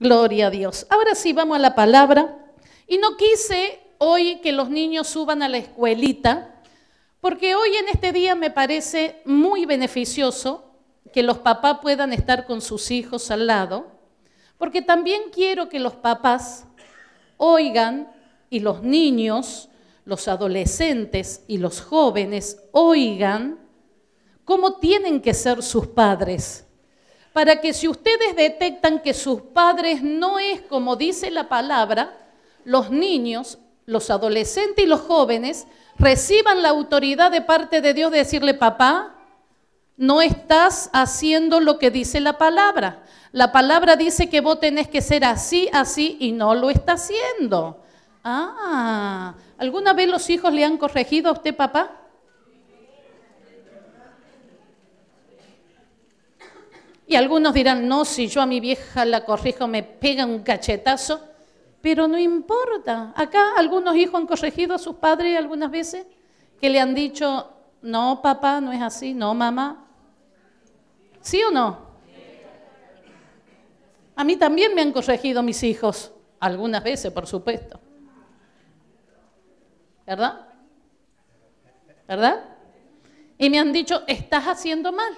Gloria a Dios. Ahora sí, vamos a la palabra. Y no quise hoy que los niños suban a la escuelita, porque hoy en este día me parece muy beneficioso que los papás puedan estar con sus hijos al lado, porque también quiero que los papás oigan y los niños, los adolescentes y los jóvenes oigan cómo tienen que ser sus padres para que si ustedes detectan que sus padres no es como dice la palabra, los niños, los adolescentes y los jóvenes reciban la autoridad de parte de Dios de decirle, papá, no estás haciendo lo que dice la palabra. La palabra dice que vos tenés que ser así, así, y no lo está haciendo. Ah, ¿alguna vez los hijos le han corregido a usted, papá? Y algunos dirán, no, si yo a mi vieja la corrijo me pega un cachetazo, pero no importa. Acá algunos hijos han corregido a sus padres algunas veces que le han dicho, no, papá, no es así, no, mamá. ¿Sí o no? A mí también me han corregido mis hijos, algunas veces, por supuesto. ¿Verdad? ¿Verdad? Y me han dicho, estás haciendo mal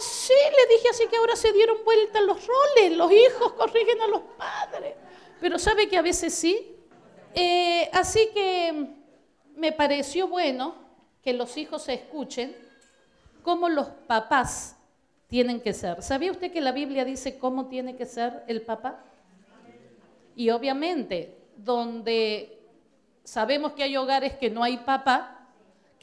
sí, le dije, así que ahora se dieron vuelta los roles, los hijos corrigen a los padres. Pero sabe que a veces sí. Eh, así que me pareció bueno que los hijos se escuchen cómo los papás tienen que ser. ¿Sabía usted que la Biblia dice cómo tiene que ser el papá? Y obviamente, donde sabemos que hay hogares que no hay papá,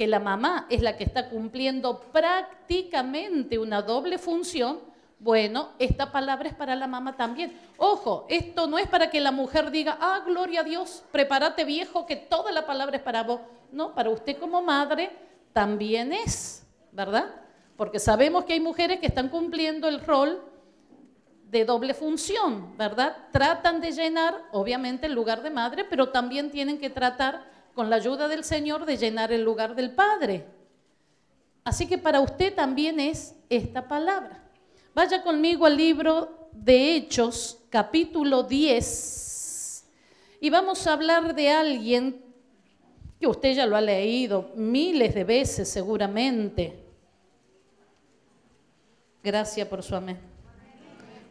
que la mamá es la que está cumpliendo prácticamente una doble función, bueno, esta palabra es para la mamá también. Ojo, esto no es para que la mujer diga, ah, gloria a Dios, prepárate viejo, que toda la palabra es para vos. No, para usted como madre también es, ¿verdad? Porque sabemos que hay mujeres que están cumpliendo el rol de doble función, ¿verdad? Tratan de llenar, obviamente, el lugar de madre, pero también tienen que tratar con la ayuda del Señor, de llenar el lugar del Padre. Así que para usted también es esta palabra. Vaya conmigo al libro de Hechos, capítulo 10, y vamos a hablar de alguien que usted ya lo ha leído miles de veces seguramente. Gracias por su amén.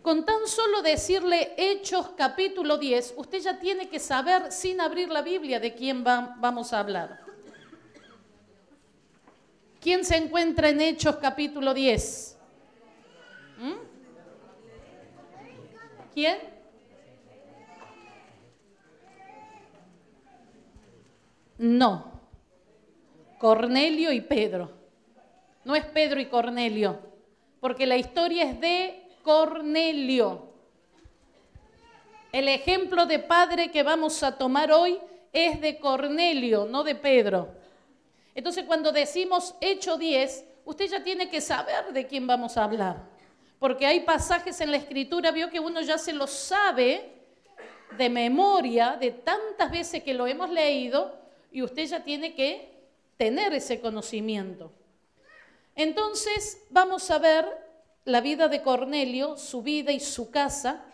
Con tan solo decirle Hechos capítulo 10, usted ya tiene que saber sin abrir la Biblia de quién vamos a hablar. ¿Quién se encuentra en Hechos capítulo 10? ¿Mm? ¿Quién? No. Cornelio y Pedro. No es Pedro y Cornelio, porque la historia es de Cornelio. El ejemplo de padre que vamos a tomar hoy es de Cornelio, no de Pedro. Entonces cuando decimos hecho 10, usted ya tiene que saber de quién vamos a hablar. Porque hay pasajes en la escritura, vio que uno ya se lo sabe de memoria, de tantas veces que lo hemos leído, y usted ya tiene que tener ese conocimiento. Entonces vamos a ver la vida de Cornelio, su vida y su casa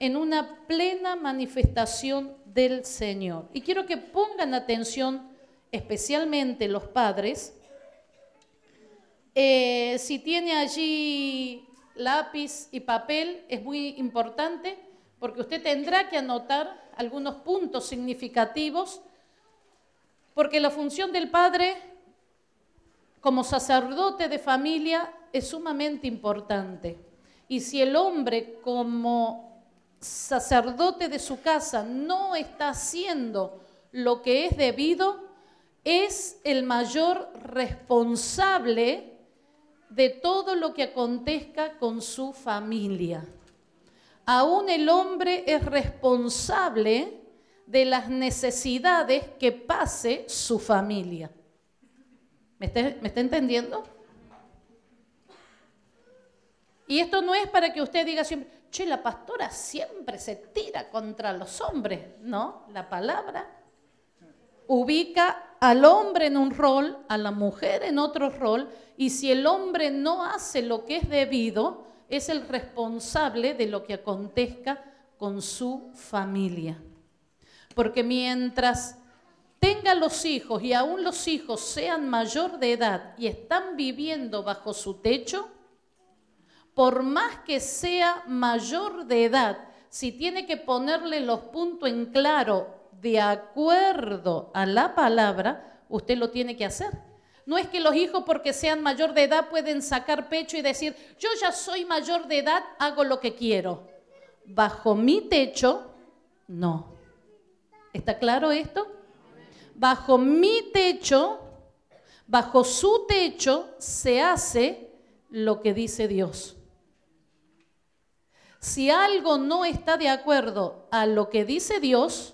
en una plena manifestación del Señor. Y quiero que pongan atención especialmente los padres. Eh, si tiene allí lápiz y papel, es muy importante porque usted tendrá que anotar algunos puntos significativos, porque la función del padre como sacerdote de familia es sumamente importante. Y si el hombre como sacerdote de su casa no está haciendo lo que es debido, es el mayor responsable de todo lo que acontezca con su familia. Aún el hombre es responsable de las necesidades que pase su familia. ¿Me está, ¿me está entendiendo? Y esto no es para que usted diga siempre, che, la pastora siempre se tira contra los hombres, ¿no? La palabra ubica al hombre en un rol, a la mujer en otro rol, y si el hombre no hace lo que es debido, es el responsable de lo que acontezca con su familia. Porque mientras tenga los hijos y aún los hijos sean mayor de edad y están viviendo bajo su techo, por más que sea mayor de edad, si tiene que ponerle los puntos en claro de acuerdo a la palabra, usted lo tiene que hacer. No es que los hijos porque sean mayor de edad pueden sacar pecho y decir, yo ya soy mayor de edad, hago lo que quiero. Bajo mi techo, no. ¿Está claro esto? Bajo mi techo, bajo su techo, se hace lo que dice Dios. Si algo no está de acuerdo a lo que dice Dios,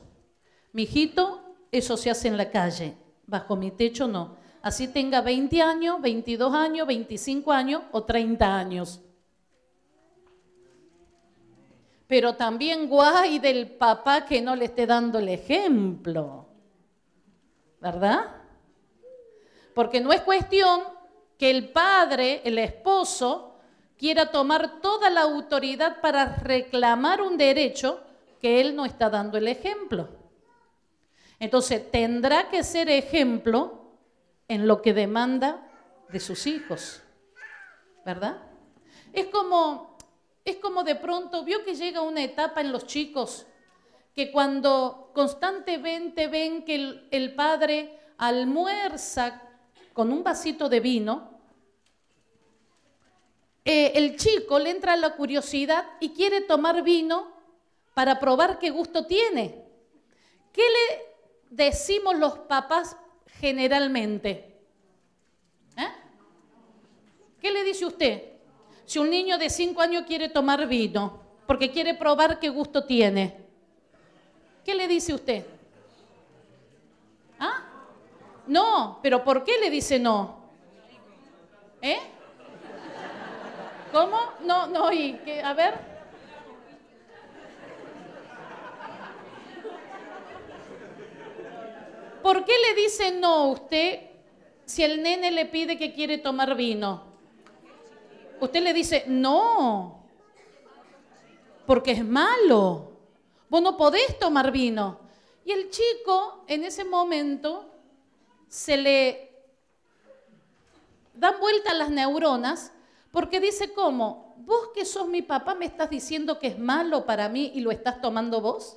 mi hijito, eso se hace en la calle, bajo mi techo no. Así tenga 20 años, 22 años, 25 años o 30 años. Pero también guay del papá que no le esté dando el ejemplo. ¿Verdad? Porque no es cuestión que el padre, el esposo, quiera tomar toda la autoridad para reclamar un derecho que él no está dando el ejemplo. Entonces tendrá que ser ejemplo en lo que demanda de sus hijos, ¿verdad? Es como, es como de pronto, vio que llega una etapa en los chicos que cuando constantemente ven que el padre almuerza con un vasito de vino, eh, el chico le entra la curiosidad y quiere tomar vino para probar qué gusto tiene. ¿Qué le decimos los papás generalmente? ¿Eh? ¿Qué le dice usted? Si un niño de 5 años quiere tomar vino porque quiere probar qué gusto tiene, ¿qué le dice usted? ¿Ah? No, pero ¿por qué le dice no? ¿Eh? ¿Cómo? No, no y que A ver. ¿Por qué le dice no usted si el nene le pide que quiere tomar vino? Usted le dice no, porque es malo. Vos no podés tomar vino. Y el chico en ese momento se le dan vuelta las neuronas porque dice, ¿cómo? ¿Vos que sos mi papá me estás diciendo que es malo para mí y lo estás tomando vos?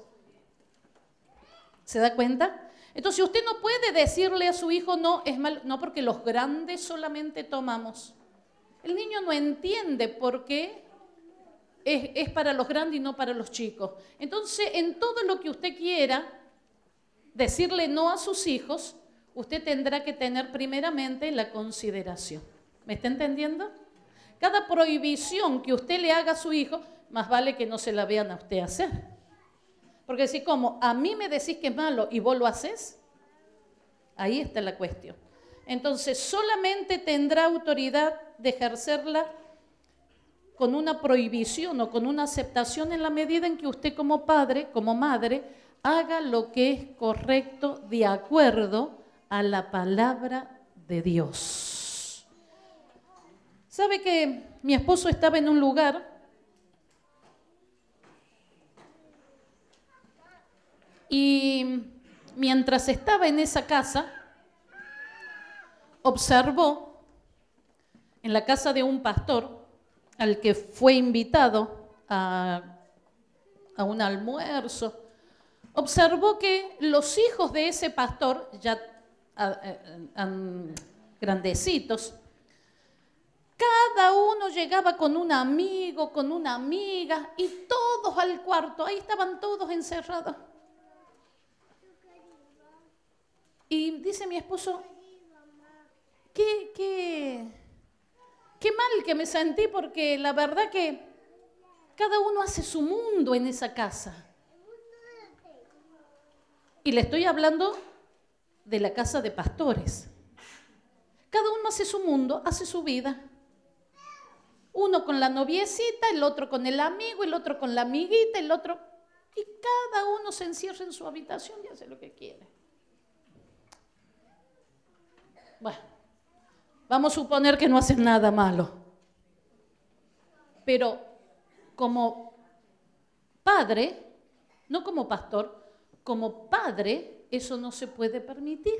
¿Se da cuenta? Entonces usted no puede decirle a su hijo, no, es malo, no, porque los grandes solamente tomamos. El niño no entiende por qué es, es para los grandes y no para los chicos. Entonces, en todo lo que usted quiera decirle no a sus hijos, usted tendrá que tener primeramente la consideración. ¿Me está entendiendo? Cada prohibición que usted le haga a su hijo, más vale que no se la vean a usted hacer. Porque si como a mí me decís que es malo y vos lo haces, ahí está la cuestión. Entonces solamente tendrá autoridad de ejercerla con una prohibición o con una aceptación en la medida en que usted como padre, como madre, haga lo que es correcto de acuerdo a la palabra de Dios. ¿Sabe que mi esposo estaba en un lugar y mientras estaba en esa casa, observó en la casa de un pastor al que fue invitado a, un almuerzo, observó que los hijos de ese pastor, ya ah, eh, grandecitos, cada uno llegaba con un amigo, con una amiga, y todos al cuarto. Ahí estaban todos encerrados. Y dice mi esposo, qué, qué, qué mal que me sentí porque la verdad que cada uno hace su mundo en esa casa. Y le estoy hablando de la casa de pastores. Cada uno hace su mundo, hace su vida. Uno con la noviecita, el otro con el amigo, el otro con la amiguita, el otro... Y cada uno se encierra en su habitación y hace lo que quiere. Bueno, vamos a suponer que no hacen nada malo. Pero como padre, no como pastor, como padre, eso no se puede permitir.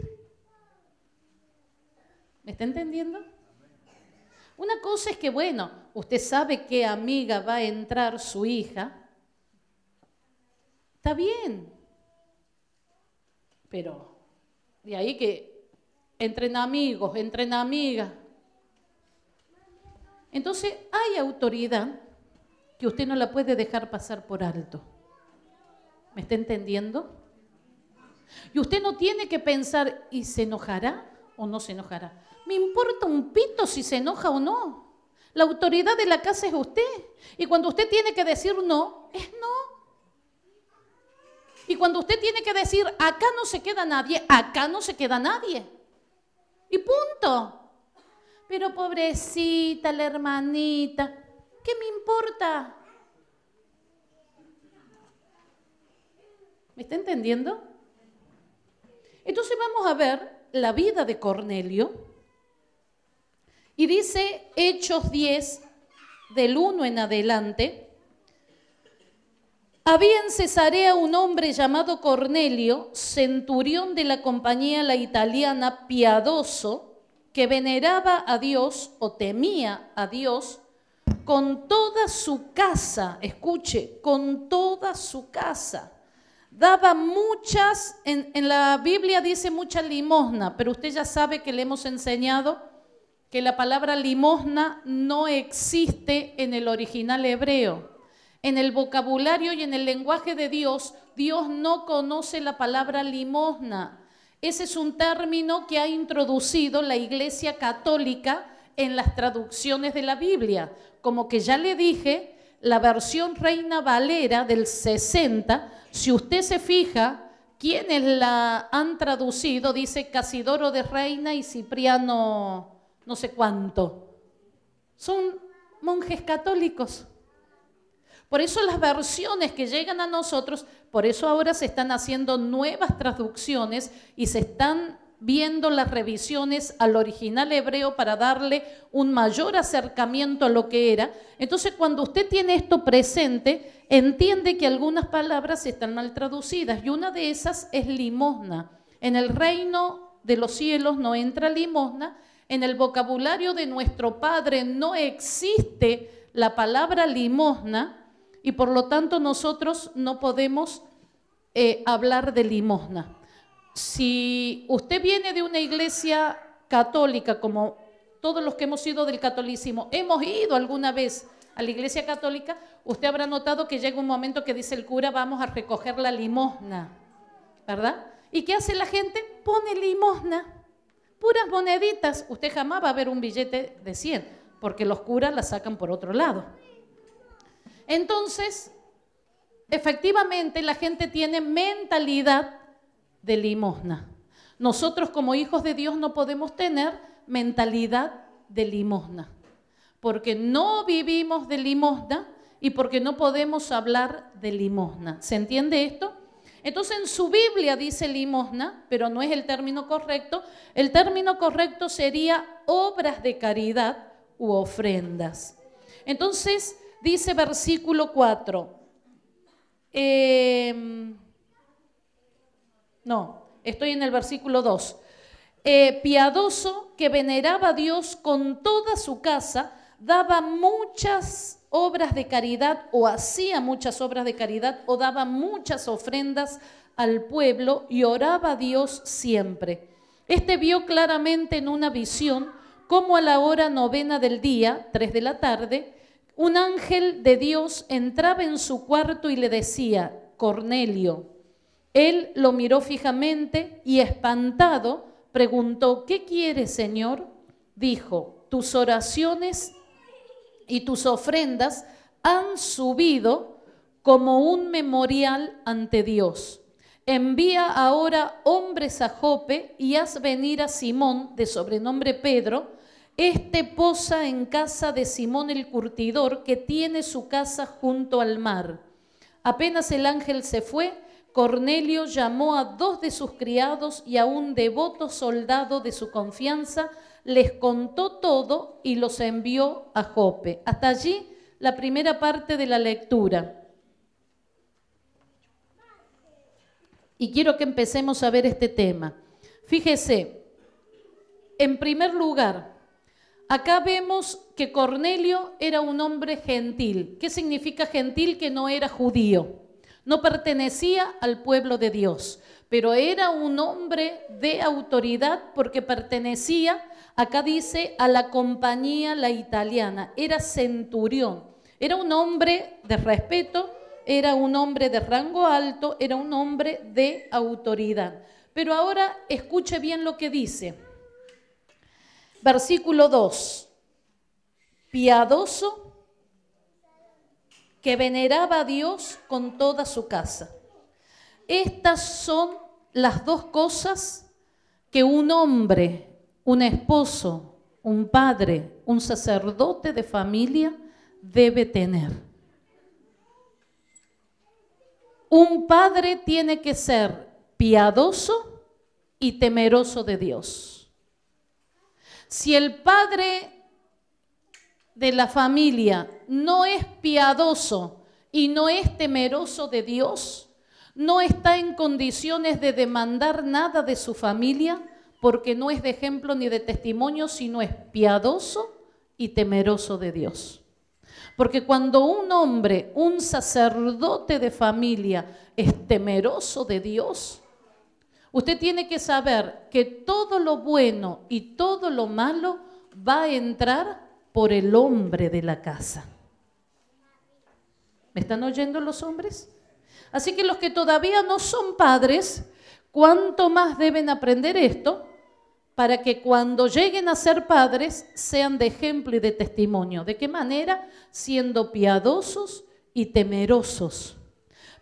¿Me está entendiendo? Una cosa es que, bueno, usted sabe qué amiga va a entrar su hija. Está bien. Pero de ahí que entren amigos, entren amigas. Entonces hay autoridad que usted no la puede dejar pasar por alto. ¿Me está entendiendo? Y usted no tiene que pensar, ¿y se enojará o no se enojará? Me importa un pito si se enoja o no. La autoridad de la casa es usted. Y cuando usted tiene que decir no, es no. Y cuando usted tiene que decir, acá no se queda nadie, acá no se queda nadie. Y punto. Pero pobrecita, la hermanita, ¿qué me importa? ¿Me está entendiendo? Entonces vamos a ver la vida de Cornelio y dice Hechos 10, del 1 en adelante, había en Cesarea un hombre llamado Cornelio, centurión de la compañía la italiana piadoso, que veneraba a Dios o temía a Dios con toda su casa, escuche, con toda su casa. Daba muchas, en, en la Biblia dice mucha limosna, pero usted ya sabe que le hemos enseñado que la palabra limosna no existe en el original hebreo. En el vocabulario y en el lenguaje de Dios, Dios no conoce la palabra limosna. Ese es un término que ha introducido la Iglesia Católica en las traducciones de la Biblia. Como que ya le dije, la versión Reina Valera del 60, si usted se fija, ¿quiénes la han traducido, dice Casidoro de Reina y Cipriano no sé cuánto. Son monjes católicos. Por eso las versiones que llegan a nosotros, por eso ahora se están haciendo nuevas traducciones y se están viendo las revisiones al original hebreo para darle un mayor acercamiento a lo que era. Entonces, cuando usted tiene esto presente, entiende que algunas palabras están mal traducidas y una de esas es limosna. En el reino de los cielos no entra limosna, en el vocabulario de nuestro Padre no existe la palabra limosna y por lo tanto nosotros no podemos eh, hablar de limosna. Si usted viene de una iglesia católica, como todos los que hemos ido del catolicismo, hemos ido alguna vez a la iglesia católica, usted habrá notado que llega un momento que dice el cura, vamos a recoger la limosna, ¿verdad? ¿Y qué hace la gente? Pone limosna puras moneditas, usted jamás va a ver un billete de 100, porque los curas la sacan por otro lado. Entonces, efectivamente, la gente tiene mentalidad de limosna. Nosotros como hijos de Dios no podemos tener mentalidad de limosna, porque no vivimos de limosna y porque no podemos hablar de limosna. ¿Se entiende esto? Entonces en su Biblia dice limosna, pero no es el término correcto. El término correcto sería obras de caridad u ofrendas. Entonces dice versículo 4. Em, no, estoy en el versículo 2. Eh, piadoso que veneraba a Dios con toda su casa, daba muchas obras de caridad o hacía muchas obras de caridad o daba muchas ofrendas al pueblo y oraba a Dios siempre. Este vio claramente en una visión como a la hora novena del día, tres de la tarde, un ángel de Dios entraba en su cuarto y le decía, Cornelio. Él lo miró fijamente y espantado preguntó, ¿qué quieres, Señor? Dijo, tus oraciones y tus ofrendas han subido como un memorial ante Dios. Envía ahora hombres a Jope y haz venir a Simón, de sobrenombre Pedro. Este posa en casa de Simón el curtidor, que tiene su casa junto al mar. Apenas el ángel se fue, Cornelio llamó a dos de sus criados y a un devoto soldado de su confianza, les contó todo y los envió a Jope. Hasta allí la primera parte de la lectura. Y quiero que empecemos a ver este tema. Fíjese, en primer lugar, acá vemos que Cornelio era un hombre gentil. ¿Qué significa gentil? Que no era judío. No pertenecía al pueblo de Dios, pero era un hombre de autoridad porque pertenecía acá dice a la compañía la italiana, era centurión, era un hombre de respeto, era un hombre de rango alto, era un hombre de autoridad. Pero ahora escuche bien lo que dice. Versículo 2. Piadoso que veneraba a Dios con toda su casa. Estas son las dos cosas que un hombre un esposo, un padre, un sacerdote de familia debe tener. Un padre tiene que ser piadoso y temeroso de Dios. Si el padre de la familia no es piadoso y no es temeroso de Dios, no está en condiciones de demandar nada de su familia, porque no es de ejemplo ni de testimonio, sino es piadoso y temeroso de Dios. Porque cuando un hombre, un sacerdote de familia, es temeroso de Dios, usted tiene que saber que todo lo bueno y todo lo malo va a entrar por el hombre de la casa. ¿Me están oyendo los hombres? Así que los que todavía no son padres, ¿cuánto más deben aprender esto? para que cuando lleguen a ser padres sean de ejemplo y de testimonio. ¿De qué manera? Siendo piadosos y temerosos.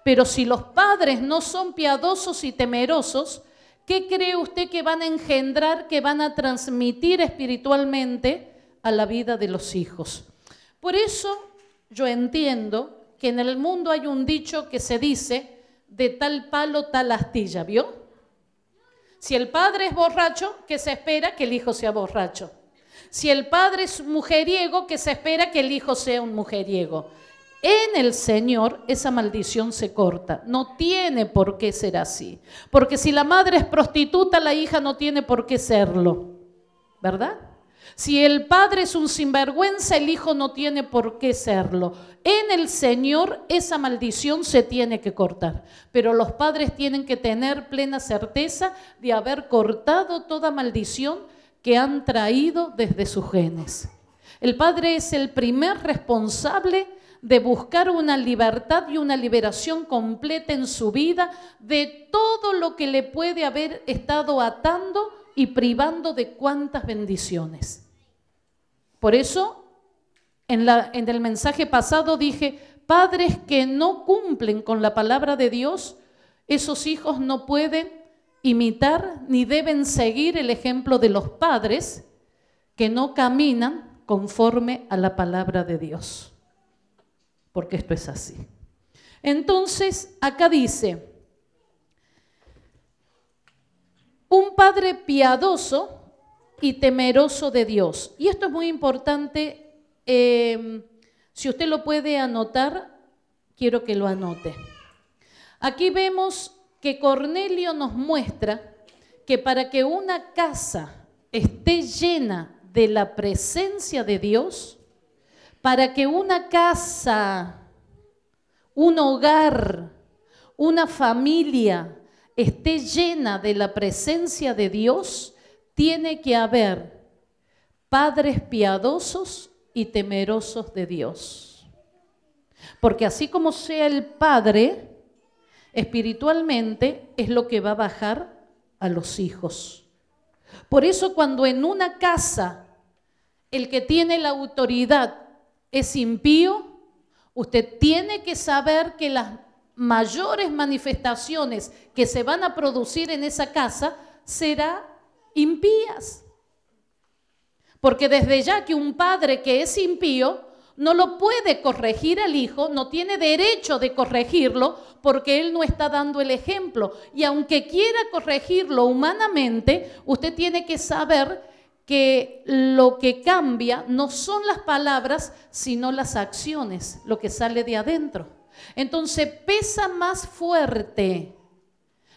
Pero si los padres no son piadosos y temerosos, ¿qué cree usted que van a engendrar, que van a transmitir espiritualmente a la vida de los hijos? Por eso yo entiendo que en el mundo hay un dicho que se dice, de tal palo, tal astilla, ¿vio? Si el padre es borracho, que se espera que el hijo sea borracho. Si el padre es mujeriego, que se espera que el hijo sea un mujeriego. En el Señor esa maldición se corta. No tiene por qué ser así. Porque si la madre es prostituta, la hija no tiene por qué serlo. ¿Verdad? Si el padre es un sinvergüenza, el hijo no tiene por qué serlo. En el Señor esa maldición se tiene que cortar, pero los padres tienen que tener plena certeza de haber cortado toda maldición que han traído desde sus genes. El padre es el primer responsable de buscar una libertad y una liberación completa en su vida de todo lo que le puede haber estado atando y privando de cuantas bendiciones. Por eso, en, el mensaje pasado dije, padres que no cumplen con la palabra de Dios, esos hijos no pueden imitar ni deben seguir el ejemplo de los padres que no caminan conforme a la palabra de Dios. Porque esto es así. Entonces, acá dice, un padre piadoso y temeroso de Dios. Y esto es muy importante. Em, si usted lo puede anotar, quiero que lo anote. Aquí vemos que Cornelio nos muestra que para que una casa esté llena de la presencia de Dios, para que una casa, un hogar, una familia esté llena de la presencia de Dios, tiene que haber padres piadosos y temerosos de Dios. Porque así como sea el padre, espiritualmente es lo que va a bajar a los hijos. Por eso cuando en una casa el que tiene la autoridad es impío, usted tiene que saber que las mayores manifestaciones que se van a producir en esa casa será impías. Porque desde ya que un padre que es impío no lo puede corregir al hijo, no tiene derecho de corregirlo porque él no está dando el ejemplo. Y aunque quiera corregirlo humanamente, usted tiene que saber que lo que cambia no son las palabras, sino las acciones, lo que sale de adentro. Entonces pesa más fuerte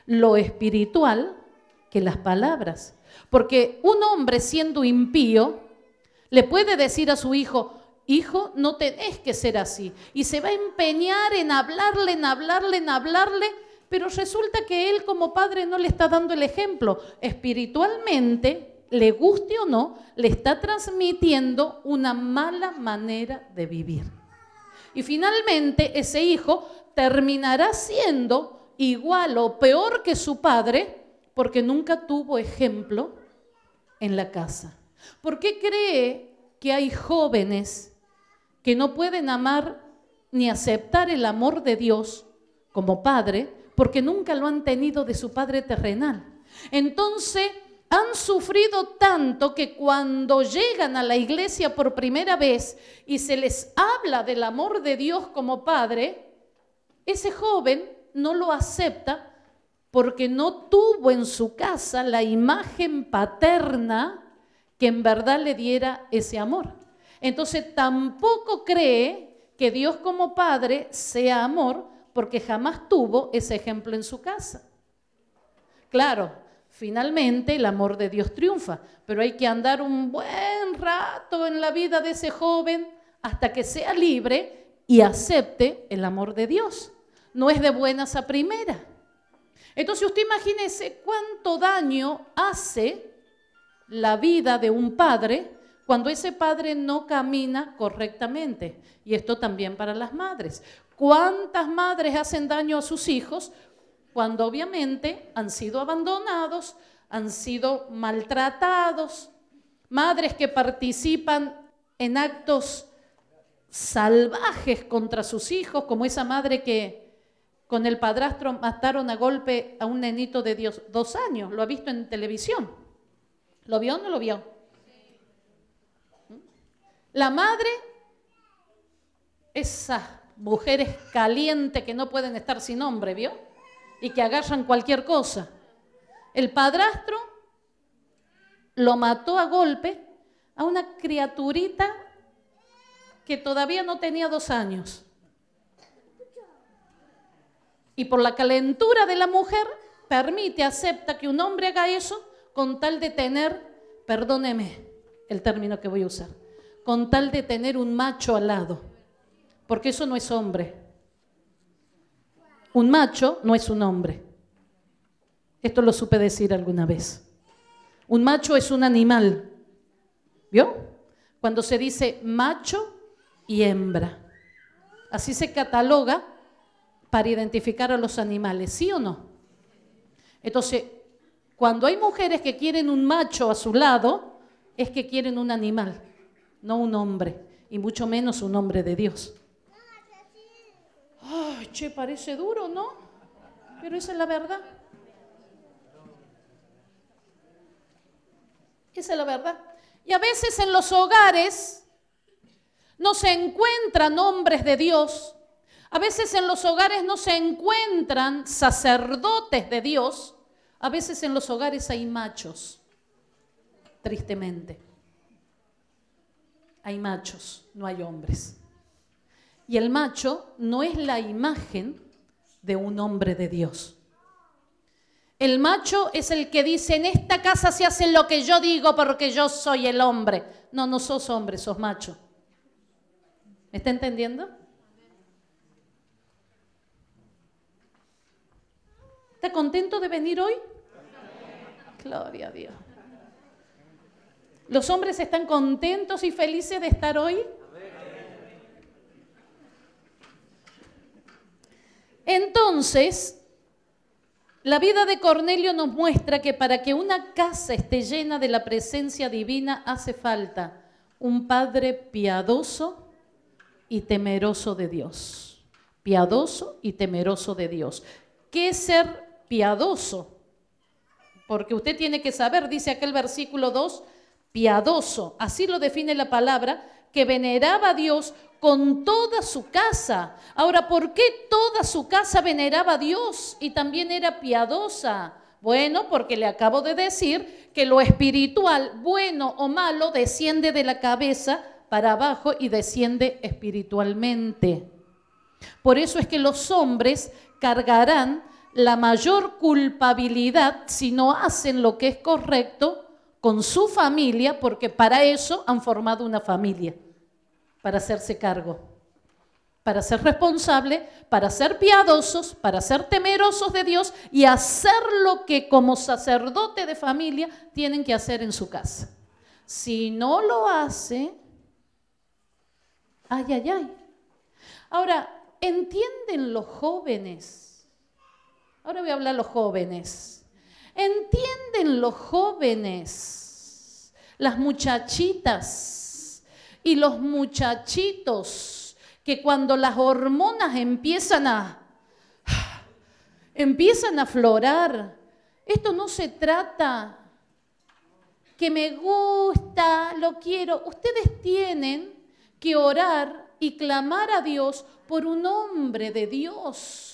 lo espiritual que las palabras. Porque un hombre siendo impío le puede decir a su hijo, hijo, no tenés que ser así. Y se va a empeñar en hablarle, en hablarle, en hablarle, pero resulta que él como padre no le está dando el ejemplo. Espiritualmente, le guste o no, le está transmitiendo una mala manera de vivir. Y finalmente ese hijo terminará siendo igual o peor que su padre porque nunca tuvo ejemplo en la casa. ¿Por qué cree que hay jóvenes que no pueden amar ni aceptar el amor de Dios como padre? Porque nunca lo han tenido de su padre terrenal. Entonces, han sufrido tanto que cuando llegan a la iglesia por primera vez y se les habla del amor de Dios como padre, ese joven no lo acepta porque no tuvo en su casa la imagen paterna que en verdad le diera ese amor. Entonces tampoco cree que Dios como Padre sea amor porque jamás tuvo ese ejemplo en su casa. Claro, finalmente el amor de Dios triunfa, pero hay que andar un buen rato en la vida de ese joven hasta que sea libre y acepte el amor de Dios. No es de buenas a primeras. Entonces usted imagínese cuánto daño hace la vida de un padre cuando ese padre no camina correctamente. Y esto también para las madres. ¿Cuántas madres hacen daño a sus hijos cuando obviamente han sido abandonados, han sido maltratados? Madres que participan en actos salvajes contra sus hijos, como esa madre que con el padrastro mataron a golpe a un nenito de Dios, dos años, lo ha visto en televisión. ¿Lo vio o no lo vio? ¿Mm? La madre, esas mujeres calientes que no pueden estar sin hombre, ¿vio? Y que agarran cualquier cosa. El padrastro lo mató a golpe a una criaturita que todavía no tenía dos años. Y por la calentura de la mujer, permite, acepta que un hombre haga eso con tal de tener, perdóneme el término que voy a usar, con tal de tener un macho al lado. Porque eso no es hombre. Un macho no es un hombre. Esto lo supe decir alguna vez. Un macho es un animal. ¿Vio? Cuando se dice macho y hembra. Así se cataloga para identificar a los animales, ¿sí o no? Entonces, cuando hay mujeres que quieren un macho a su lado, es que quieren un animal, no un hombre, y mucho menos un hombre de Dios. Ay, che, parece duro, ¿no? Pero esa es la verdad. Esa es la verdad. Y a veces en los hogares no se encuentran hombres de Dios a veces en los hogares no se encuentran sacerdotes de Dios, a veces en los hogares hay machos, tristemente. Hay machos, no hay hombres. Y el macho no es la imagen de un hombre de Dios. El macho es el que dice, en esta casa se hace lo que yo digo porque yo soy el hombre. No, no sos hombre, sos macho. ¿Me está entendiendo? ¿Está contento de venir hoy? Gloria a Dios. ¿Los hombres están contentos y felices de estar hoy? Entonces, la vida de Cornelio nos muestra que para que una casa esté llena de la presencia divina hace falta un padre piadoso y temeroso de Dios. Piadoso y temeroso de Dios. ¿Qué ser piadoso. Porque usted tiene que saber, dice aquel versículo 2, piadoso. Así lo define la palabra, que veneraba a Dios con toda su casa. Ahora, ¿por qué toda su casa veneraba a Dios y también era piadosa? Bueno, porque le acabo de decir que lo espiritual, bueno o malo, desciende de la cabeza para abajo y desciende espiritualmente. Por eso es que los hombres cargarán la mayor culpabilidad si no hacen lo que es correcto con su familia, porque para eso han formado una familia, para hacerse cargo, para ser responsable, para ser piadosos, para ser temerosos de Dios y hacer lo que como sacerdote de familia tienen que hacer en su casa. Si no lo hacen, ay, ay, ay. Ahora, entienden los jóvenes Ahora voy a hablar a los jóvenes. Entienden los jóvenes, las muchachitas y los muchachitos, que cuando las hormonas empiezan a empiezan a aflorar, esto no se trata que me gusta, lo quiero. Ustedes tienen que orar y clamar a Dios por un hombre de Dios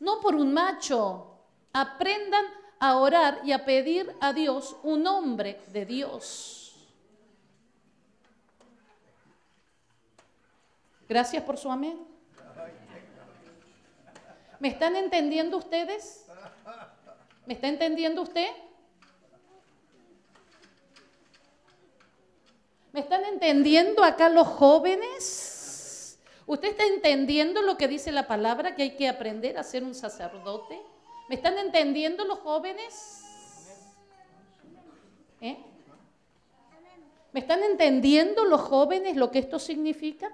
no por un macho. Aprendan a orar y a pedir a Dios un hombre de Dios. Gracias por su amén. ¿Me están entendiendo ustedes? ¿Me está entendiendo usted? ¿Me están entendiendo acá los jóvenes? ¿Usted está entendiendo lo que dice la palabra, que hay que aprender a ser un sacerdote? ¿Me están entendiendo los jóvenes? ¿Eh? ¿Me están entendiendo los jóvenes lo que esto significa?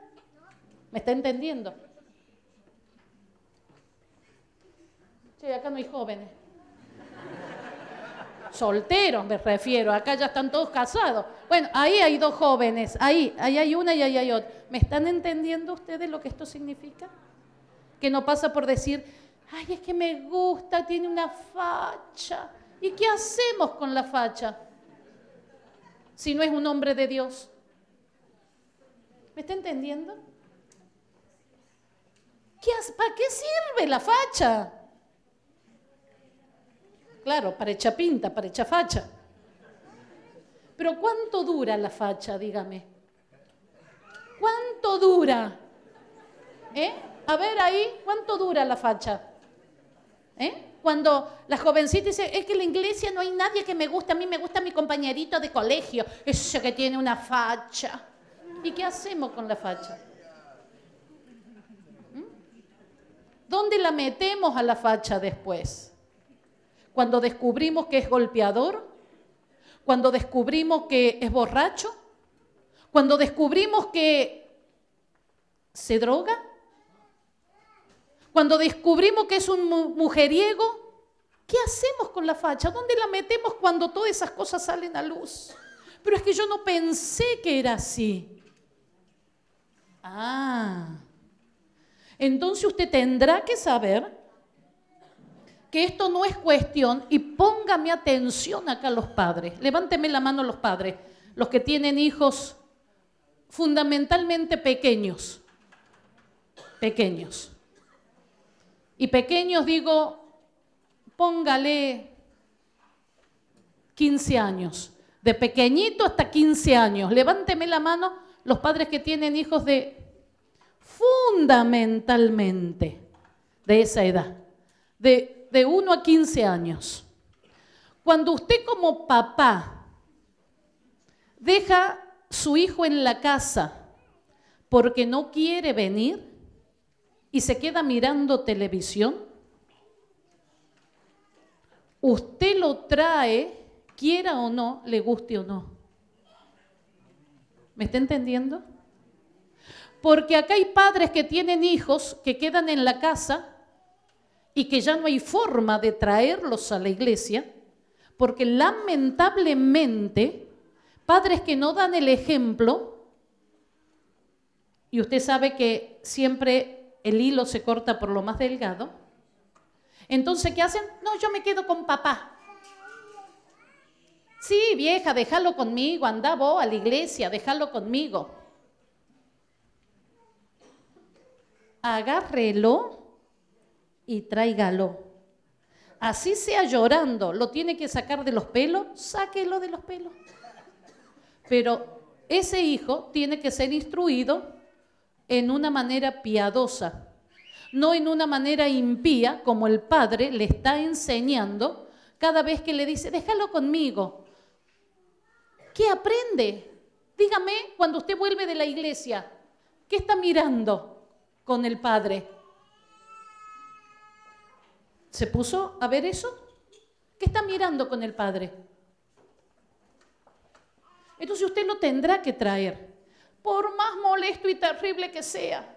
¿Me está entendiendo? Sí, acá no hay jóvenes. Solteros me refiero, acá ya están todos casados. Bueno, ahí hay dos jóvenes, ahí, ahí hay una y ahí hay otra. ¿Me están entendiendo ustedes lo que esto significa? Que no pasa por decir, ay, es que me gusta, tiene una facha. ¿Y qué hacemos con la facha? Si no es un hombre de Dios. ¿Me está entendiendo? ¿Qué, ¿Para qué sirve la facha? Claro, para echar pinta, para echar facha. Pero ¿cuánto dura la facha, dígame? ¿Cuánto dura? ¿Eh? A ver ahí, ¿cuánto dura la facha? ¿Eh? Cuando la jovencita dice, es que en la iglesia no hay nadie que me guste, a mí me gusta mi compañerito de colegio, ese que tiene una facha. ¿Y qué hacemos con la facha? ¿Mm? ¿Dónde la metemos a la facha después? Cuando descubrimos que es golpeador, cuando descubrimos que es borracho, cuando descubrimos que se droga, cuando descubrimos que es un mujeriego, ¿qué hacemos con la facha? ¿Dónde la metemos cuando todas esas cosas salen a luz? Pero es que yo no pensé que era así. Ah, entonces usted tendrá que saber que esto no es cuestión y póngame atención acá los padres. Levánteme la mano los padres, los que tienen hijos fundamentalmente pequeños. Pequeños. Y pequeños digo, póngale 15 años, de pequeñito hasta 15 años. Levánteme la mano los padres que tienen hijos de fundamentalmente de esa edad, de de 1 a 15 años. Cuando usted como papá deja su hijo en la casa porque no quiere venir y se queda mirando televisión, usted lo trae, quiera o no, le guste o no. ¿Me está entendiendo? Porque acá hay padres que tienen hijos que quedan en la casa y que ya no hay forma de traerlos a la iglesia, porque lamentablemente padres que no dan el ejemplo, y usted sabe que siempre el hilo se corta por lo más delgado, entonces ¿qué hacen? No, yo me quedo con papá. Sí, vieja, déjalo conmigo, anda vos a la iglesia, déjalo conmigo. Agárrelo y tráigalo. Así sea llorando, lo tiene que sacar de los pelos, sáquelo de los pelos. Pero ese hijo tiene que ser instruido en una manera piadosa, no en una manera impía como el padre le está enseñando cada vez que le dice, déjalo conmigo. ¿Qué aprende? Dígame cuando usted vuelve de la iglesia, ¿qué está mirando con el padre? ¿Se puso a ver eso? ¿Qué está mirando con el Padre? Entonces usted lo tendrá que traer, por más molesto y terrible que sea.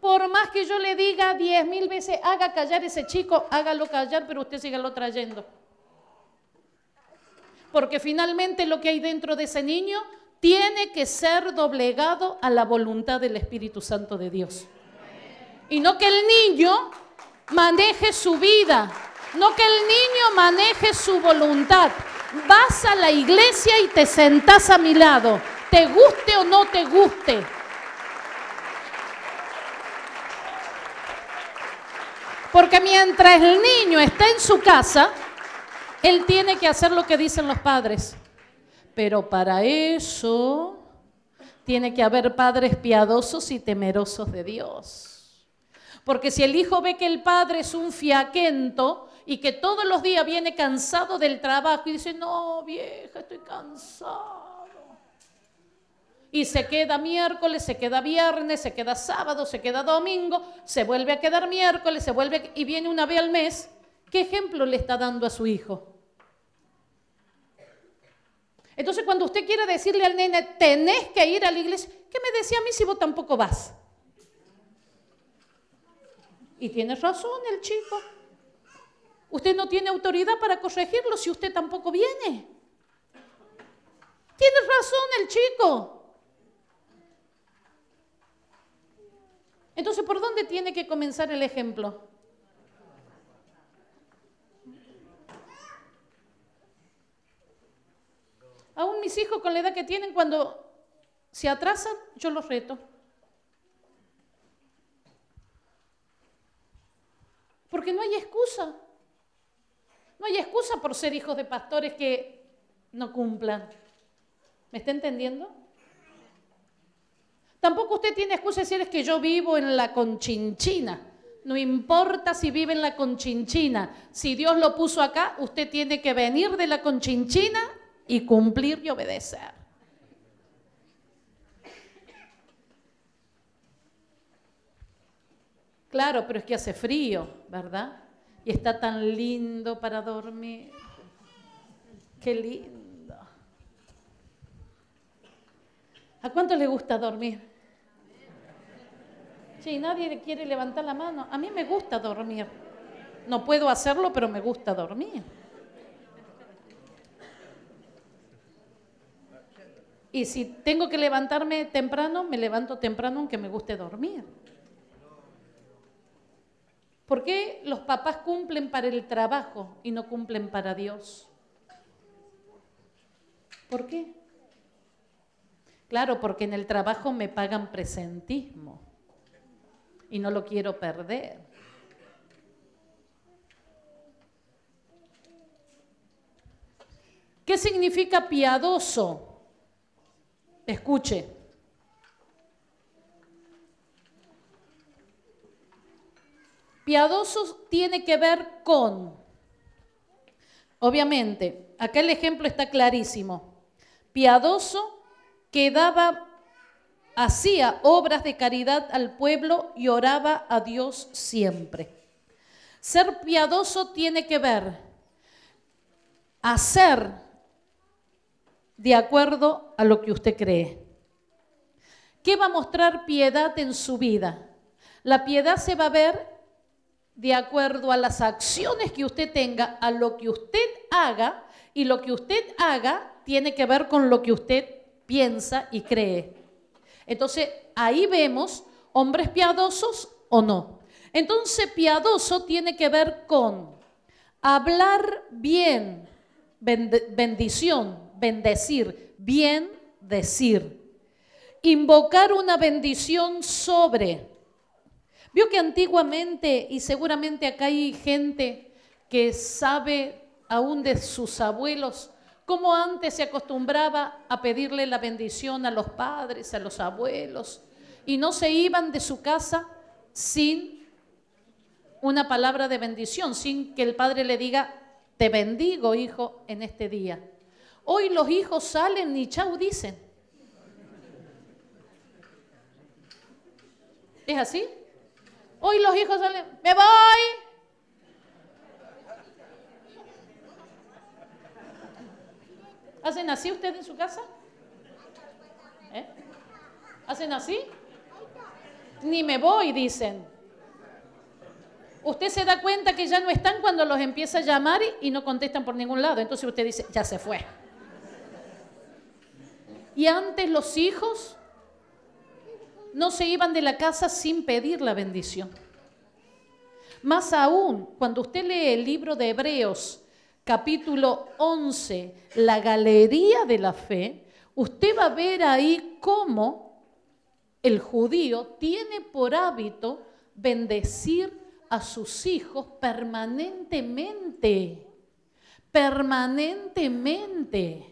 Por más que yo le diga diez mil veces, haga callar ese chico, hágalo callar, pero usted sígalo trayendo. Porque finalmente lo que hay dentro de ese niño tiene que ser doblegado a la voluntad del Espíritu Santo de Dios. Y no que el niño maneje su vida, no que el niño maneje su voluntad. Vas a la iglesia y te sentás a mi lado, te guste o no te guste. Porque mientras el niño está en su casa, él tiene que hacer lo que dicen los padres. Pero para eso tiene que haber padres piadosos y temerosos de Dios. Porque si el hijo ve que el padre es un fiaquento y que todos los días viene cansado del trabajo y dice, no, vieja, estoy cansado. Y se queda miércoles, se queda viernes, se queda sábado, se queda domingo, se vuelve a quedar miércoles, se vuelve y viene una vez al mes. ¿Qué ejemplo le está dando a su hijo? Entonces, cuando usted quiere decirle al nene, tenés que ir a la iglesia, ¿qué me decía a mí si vos tampoco vas? Y tiene razón el chico. Usted no tiene autoridad para corregirlo si usted tampoco viene. Tiene razón el chico. Entonces, ¿por dónde tiene que comenzar el ejemplo? Aún mis hijos con la edad que tienen, cuando se atrasan, yo los reto. Porque no hay excusa. No hay excusa por ser hijos de pastores que no cumplan. ¿Me está entendiendo? Tampoco usted tiene excusa de decir que yo vivo en la conchinchina. No importa si vive en la conchinchina. Si Dios lo puso acá, usted tiene que venir de la conchinchina y cumplir y obedecer. Claro, pero es que hace frío, ¿verdad? Y está tan lindo para dormir. Qué lindo. ¿A cuánto le gusta dormir? Sí, nadie le quiere levantar la mano. A mí me gusta dormir. No puedo hacerlo, pero me gusta dormir. Y si tengo que levantarme temprano, me levanto temprano aunque me guste dormir. ¿Por qué los papás cumplen para el trabajo y no cumplen para Dios? ¿Por qué? Claro, porque en el trabajo me pagan presentismo y no lo quiero perder. ¿Qué significa piadoso? Escuche, Piadoso tiene que ver con, obviamente, acá el ejemplo está clarísimo. Piadoso que daba, hacía obras de caridad al pueblo y oraba a Dios siempre. Ser piadoso tiene que ver hacer de acuerdo a lo que usted cree. ¿Qué va a mostrar piedad en su vida? La piedad se va a ver de acuerdo a las acciones que usted tenga, a lo que usted haga, y lo que usted haga tiene que ver con lo que usted piensa y cree. Entonces, ahí vemos hombres piadosos o no. Entonces, piadoso tiene que ver con hablar bien, bendición, bendecir, bien decir, invocar una bendición sobre, Vio que antiguamente, y seguramente acá hay gente que sabe aún de sus abuelos, cómo antes se acostumbraba a pedirle la bendición a los padres, a los abuelos, y no se iban de su casa sin una palabra de bendición, sin que el padre le diga, te bendigo hijo en este día. Hoy los hijos salen y chau dicen. ¿Es así? Hoy los hijos salen, me voy. ¿Hacen así ustedes en su casa? ¿Eh? ¿Hacen así? Ni me voy, dicen. Usted se da cuenta que ya no están cuando los empieza a llamar y no contestan por ningún lado. Entonces usted dice, ya se fue. Y antes los hijos no se iban de la casa sin pedir la bendición. Más aún, cuando usted lee el libro de Hebreos, capítulo 11, la galería de la fe, usted va a ver ahí cómo el judío tiene por hábito bendecir a sus hijos permanentemente, permanentemente.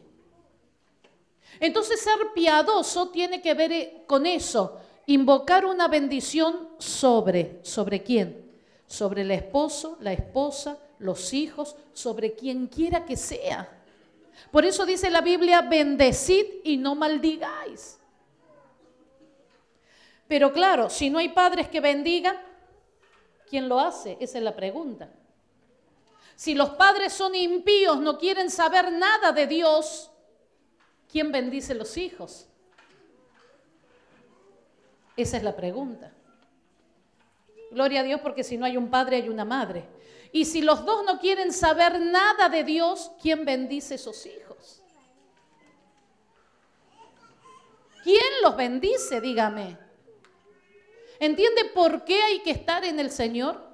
Entonces ser piadoso tiene que ver eh, con eso, invocar una bendición sobre, ¿sobre quién? Sobre el esposo, la esposa, los hijos, sobre quien quiera que sea. Por eso dice la Biblia, bendecid y no maldigáis. Pero claro, si no hay padres que bendigan, ¿quién lo hace? Esa es la pregunta. Si los padres son impíos, no quieren saber nada de Dios, ¿quién bendice los hijos? Esa es la pregunta. Gloria a Dios porque si no hay un padre hay una madre. Y si los dos no quieren saber nada de Dios, ¿quién bendice esos hijos? ¿Quién los bendice? Dígame. ¿Entiende por qué hay que estar en el Señor?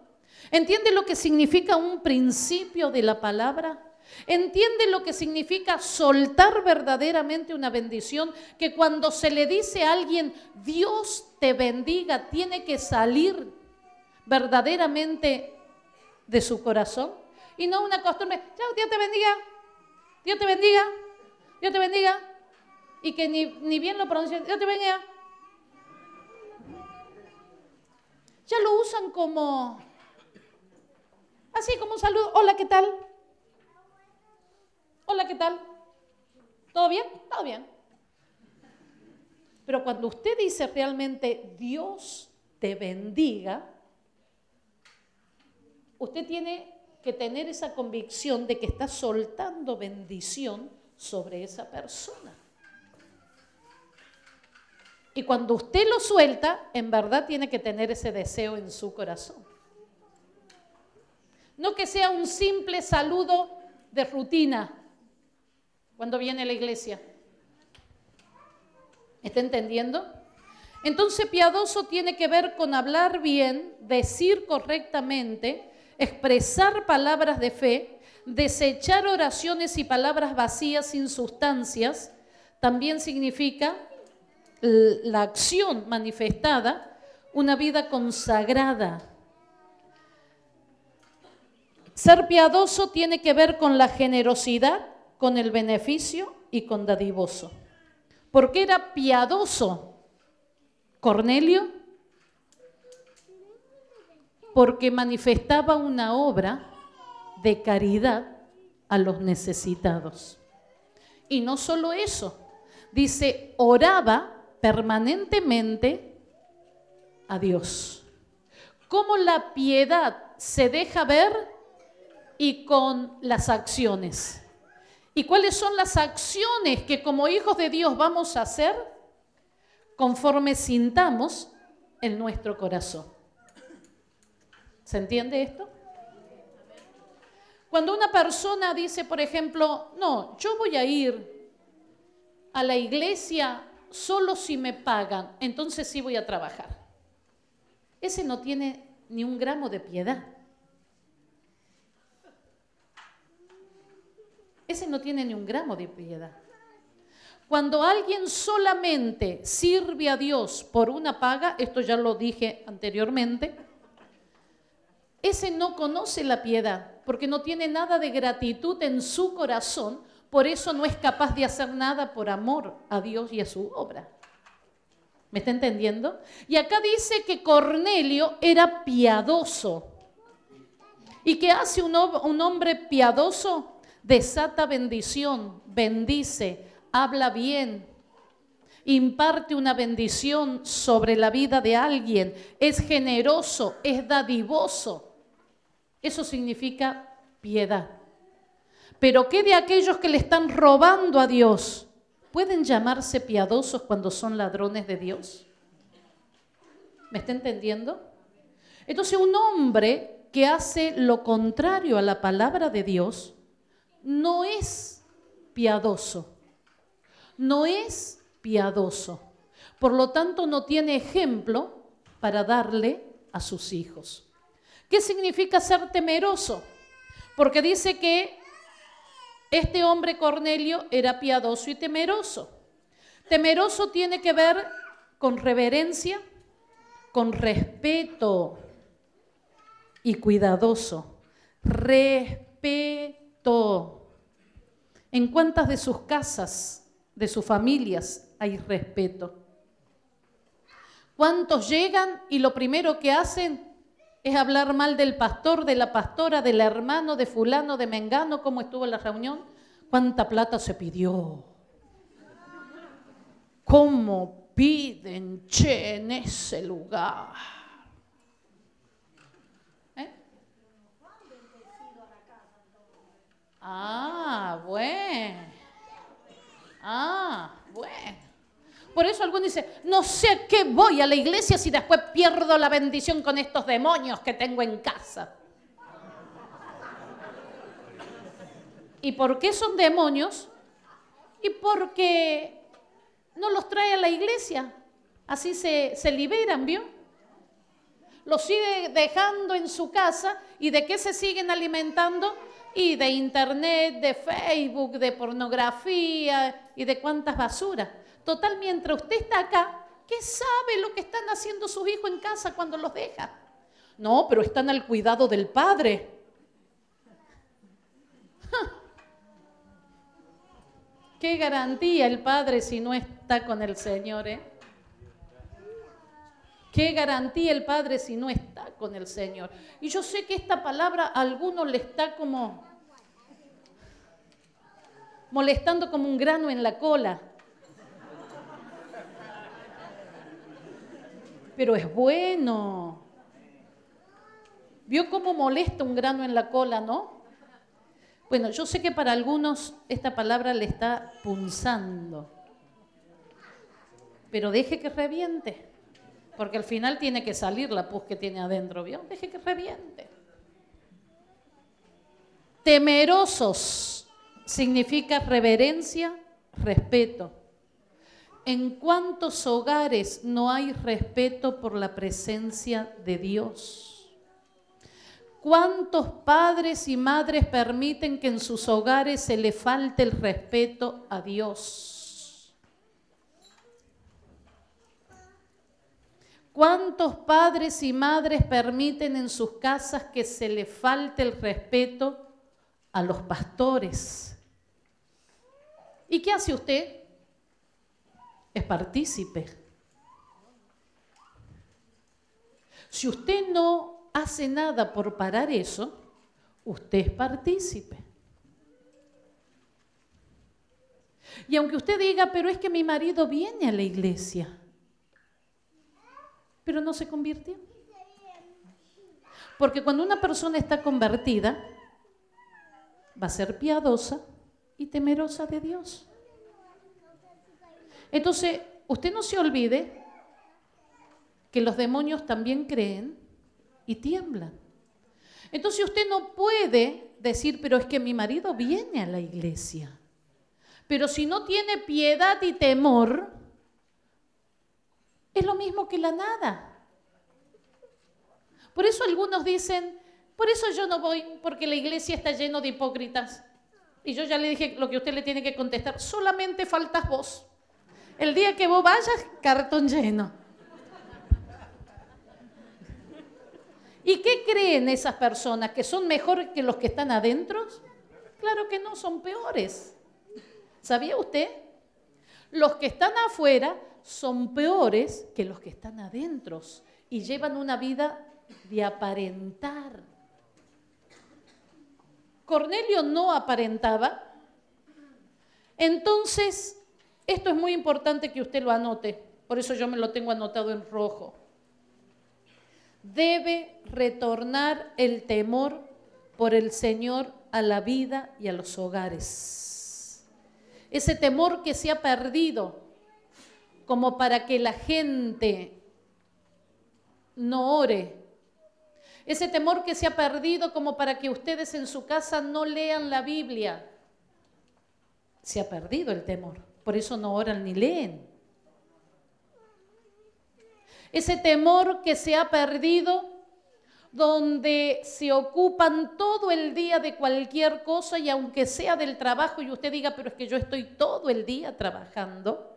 ¿Entiende lo que significa un principio de la palabra? Entiende lo que significa soltar verdaderamente una bendición, que cuando se le dice a alguien, Dios te bendiga, tiene que salir verdaderamente de su corazón y no una costumbre, chao, Dios te bendiga, Dios te bendiga, Dios te bendiga, y que ni, ni bien lo pronuncia Dios te bendiga. Ya lo usan como, así como un saludo, hola, ¿qué tal? hola, ¿qué tal? ¿Todo bien? Todo bien. Pero cuando usted dice realmente Dios te bendiga, usted tiene que tener esa convicción de que está soltando bendición sobre esa persona. Y cuando usted lo suelta, en verdad tiene que tener ese deseo en su corazón. No que sea un simple saludo de rutina cuando viene la iglesia. ¿Está entendiendo? Entonces, piadoso tiene que ver con hablar bien, decir correctamente, expresar palabras de fe, desechar oraciones y palabras vacías sin sustancias. También significa la acción manifestada, una vida consagrada. Ser piadoso tiene que ver con la generosidad, con el beneficio y con dadivoso. Porque era piadoso Cornelio, porque manifestaba una obra de caridad a los necesitados. Y no solo eso, dice, oraba permanentemente a Dios. ¿Cómo la piedad se deja ver? Y con las acciones. ¿Y cuáles son las acciones que como hijos de Dios vamos a hacer conforme sintamos en nuestro corazón? ¿Se entiende esto? Cuando una persona dice, por ejemplo, no, yo voy a ir a la iglesia solo si me pagan, entonces sí voy a trabajar. Ese no tiene ni un gramo de piedad. ese no tiene ni un gramo de piedad. Cuando alguien solamente sirve a Dios por una paga, esto ya lo dije anteriormente, ese no conoce la piedad porque no tiene nada de gratitud en su corazón, por eso no es capaz de hacer nada por amor a Dios y a su obra. ¿Me está entendiendo? Y acá dice que Cornelio era piadoso. ¿Y qué hace un, un hombre piadoso? desata bendición, bendice, habla bien, imparte una bendición sobre la vida de alguien, es generoso, es dadivoso. Eso significa piedad. Pero ¿qué de aquellos que le están robando a Dios? ¿Pueden llamarse piadosos cuando son ladrones de Dios? ¿Me está entendiendo? Entonces un hombre que hace lo contrario a la palabra de Dios, no es piadoso. No es piadoso. Por lo tanto, no tiene ejemplo para darle a sus hijos. ¿Qué significa ser temeroso? Porque dice que este hombre Cornelio era piadoso y temeroso. Temeroso tiene que ver con reverencia, con respeto y cuidadoso. Respeto en cuántas de sus casas, de sus familias, hay respeto. ¿Cuántos llegan y lo primero que hacen es hablar mal del pastor, de la pastora, del hermano, de fulano, de mengano, cómo estuvo la reunión? ¿Cuánta plata se pidió? ¿Cómo piden, che, en ese lugar? Ah, bueno. Ah, bueno. Por eso algunos dicen, no sé qué voy a la iglesia si después pierdo la bendición con estos demonios que tengo en casa. ¿Y por qué son demonios? Y porque no los trae a la iglesia. Así se, se liberan, ¿vio? Los sigue dejando en su casa. ¿Y de qué se siguen alimentando? y de internet, de Facebook, de pornografía y de cuántas basuras. Total, mientras usted está acá, ¿qué sabe lo que están haciendo sus hijos en casa cuando los deja? No, pero están al cuidado del padre. ¿Qué garantía el padre si no está con el Señor? Eh? ¿Qué garantía el Padre si no está con el Señor? Y yo sé que esta palabra a algunos le está como molestando como un grano en la cola. Pero es bueno. ¿Vio cómo molesta un grano en la cola, no? Bueno, yo sé que para algunos esta palabra le está punzando. Pero deje que reviente porque al final tiene que salir la pus que tiene adentro, ¿vio? Deje que reviente. Temerosos significa reverencia, respeto. ¿En cuántos hogares no hay respeto por la presencia de Dios? ¿Cuántos padres y madres permiten que en sus hogares se le falte el respeto a Dios? ¿Cuántos padres y madres permiten en sus casas que se le falte el respeto a los pastores? ¿Y qué hace usted? Es partícipe. Si usted no hace nada por parar eso, usted es partícipe. Y aunque usted diga, pero es que mi marido viene a la iglesia pero no se convirtió. Porque cuando una persona está convertida, va a ser piadosa y temerosa de Dios. Entonces, usted no se olvide que los demonios también creen y tiemblan. Entonces usted no puede decir, pero es que mi marido viene a la iglesia. Pero si no tiene piedad y temor, es lo mismo que la nada. Por eso algunos dicen, por eso yo no voy, porque la iglesia está llena de hipócritas. Y yo ya le dije lo que usted le tiene que contestar, solamente faltas vos. El día que vos vayas, cartón lleno. ¿Y qué creen esas personas? ¿Que son mejores que los que están adentro? Claro que no, son peores. ¿Sabía usted? Los que están afuera son peores que los que están adentro y llevan una vida de aparentar. Cornelio no aparentaba. Entonces, esto es muy importante que usted lo anote, por eso yo me lo tengo anotado en rojo. Debe retornar el temor por el Señor a la vida y a los hogares. Ese temor que se ha perdido, como para que la gente no ore. Ese temor que se ha perdido como para que ustedes en su casa no lean la Biblia. Se ha perdido el temor, por eso no oran ni leen. Ese temor que se ha perdido donde se ocupan todo el día de cualquier cosa y aunque sea del trabajo y usted diga, pero es que yo estoy todo el día trabajando,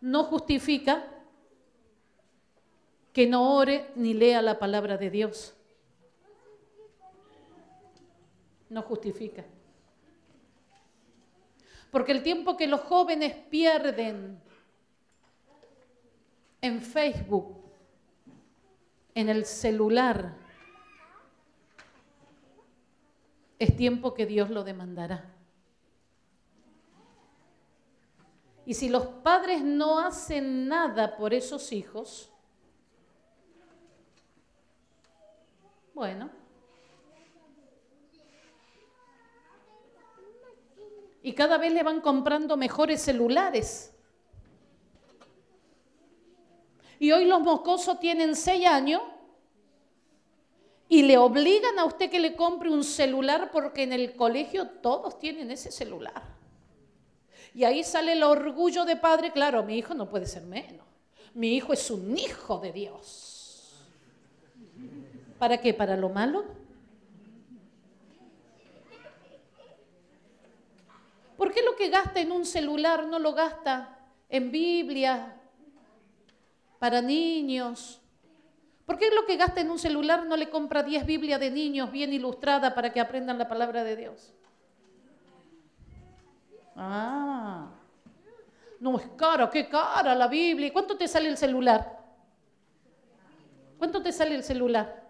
no justifica que no ore ni lea la palabra de Dios. No justifica. Porque el tiempo que los jóvenes pierden en Facebook, en el celular, es tiempo que Dios lo demandará. Y si los padres no hacen nada por esos hijos, bueno, y cada vez le van comprando mejores celulares. Y hoy los moscosos tienen seis años y le obligan a usted que le compre un celular porque en el colegio todos tienen ese celular. Y ahí sale el orgullo de padre, claro, mi hijo no puede ser menos. Mi hijo es un hijo de Dios. ¿Para qué? ¿Para lo malo? ¿Por qué lo que gasta en un celular no lo gasta en Biblia, para niños? ¿Por qué lo que gasta en un celular no le compra 10 Biblias de niños bien ilustradas para que aprendan la palabra de Dios? Ah. No es cara, qué cara la Biblia. ¿Cuánto te sale el celular? ¿Cuánto te sale el celular?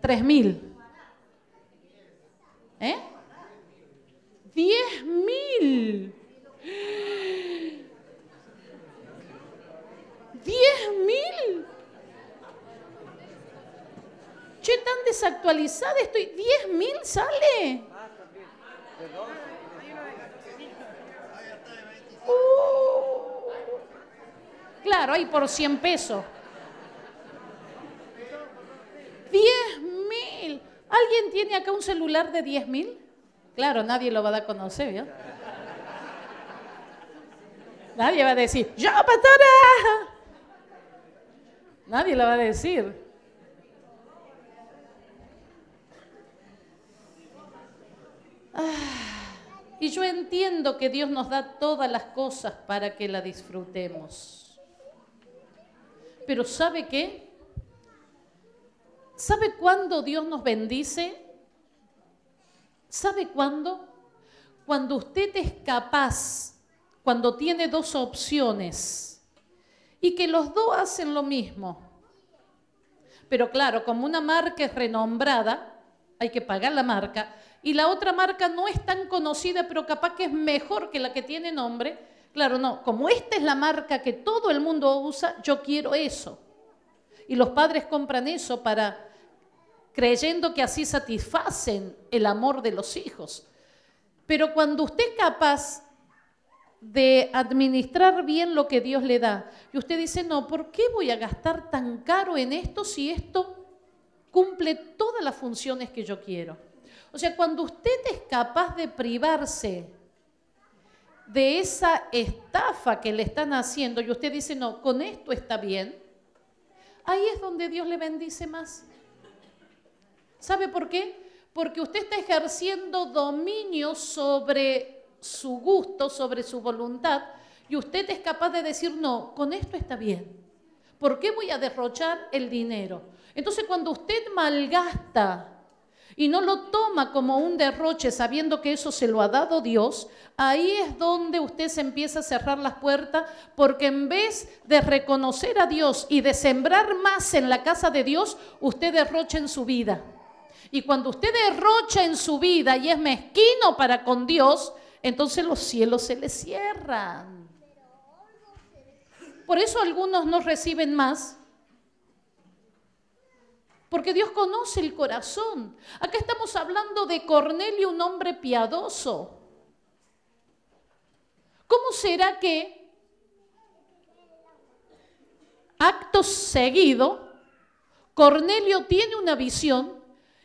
Tres mil. ¿Eh? Diez mil. Diez mil. Che, tan desactualizada estoy. Diez mil sale. Ah, claro, hay por 100 pesos. 10 mil. ¿Alguien tiene acá un celular de 10 mil? Claro, nadie lo va a dar a conocer, ¿ya? Nadie va a decir, yo, pastora. Nadie lo va a decir. Ah, y yo entiendo que Dios nos da todas las cosas para que la disfrutemos. Pero ¿sabe qué? ¿Sabe cuándo Dios nos bendice? ¿Sabe cuándo? Cuando usted es capaz, cuando tiene dos opciones y que los dos hacen lo mismo. Pero claro, como una marca es renombrada, hay que pagar la marca, y la otra marca no es tan conocida, pero capaz que es mejor que la que tiene nombre, Claro, no, como esta es la marca que todo el mundo usa, yo quiero eso. Y los padres compran eso para creyendo que así satisfacen el amor de los hijos. Pero cuando usted es capaz de administrar bien lo que Dios le da, y usted dice, no, ¿por qué voy a gastar tan caro en esto si esto cumple todas las funciones que yo quiero? O sea, cuando usted es capaz de privarse de esa estafa que le están haciendo y usted dice, no, con esto está bien, ahí es donde Dios le bendice más. ¿Sabe por qué? Porque usted está ejerciendo dominio sobre su gusto, sobre su voluntad, y usted es capaz de decir, no, con esto está bien. ¿Por qué voy a derrochar el dinero? Entonces cuando usted malgasta y no lo toma como un derroche sabiendo que eso se lo ha dado Dios, ahí es donde usted se empieza a cerrar las puertas porque en vez de reconocer a Dios y de sembrar más en la casa de Dios, usted derrocha en su vida. Y cuando usted derrocha en su vida y es mezquino para con Dios, entonces los cielos se le cierran. Por eso algunos no reciben más porque Dios conoce el corazón. Acá estamos hablando de Cornelio, un hombre piadoso. ¿Cómo será que acto seguido Cornelio tiene una visión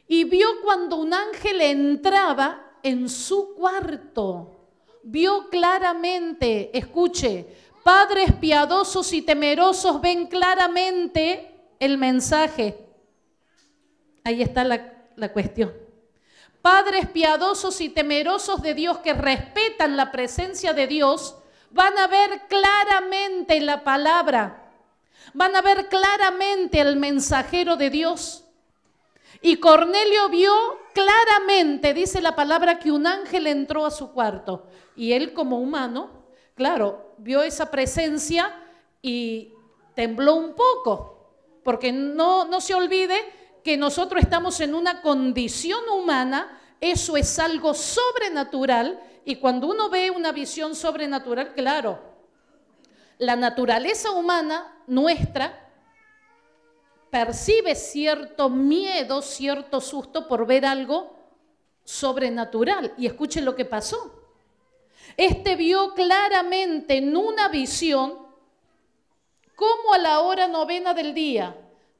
y vio cuando un ángel entraba en su cuarto? Vio claramente, escuche, padres piadosos y temerosos ven claramente el mensaje Ahí está la, la cuestión. Padres piadosos y temerosos de Dios que respetan la presencia de Dios van a ver claramente la palabra, van a ver claramente el mensajero de Dios. Y Cornelio vio claramente, dice la palabra, que un ángel entró a su cuarto. Y él como humano, claro, vio esa presencia y tembló un poco, porque no, no se olvide que nosotros estamos en una condición humana, eso es algo sobrenatural y cuando uno ve una visión sobrenatural, claro, la naturaleza humana nuestra percibe cierto miedo, cierto susto por ver algo sobrenatural. Y escuchen lo que pasó. Este vio claramente en una visión como a la hora novena del día,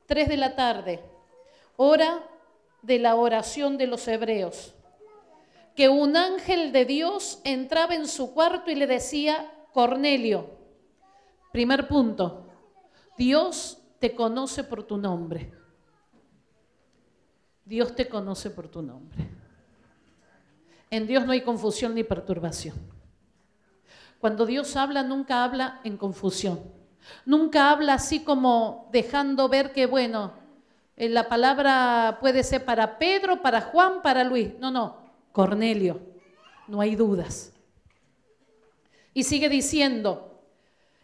3 de la tarde, hora de la oración de los hebreos, que un ángel de Dios entraba en su cuarto y le decía, Cornelio, primer punto, Dios te conoce por tu nombre. Dios te conoce por tu nombre. En Dios no hay confusión ni perturbación. Cuando Dios habla, nunca habla en confusión. Nunca habla así como dejando ver que, bueno, eh, la palabra puede ser para Pedro, para Juan, para Luis. No, no, Cornelio, no hay dudas. Y sigue diciendo,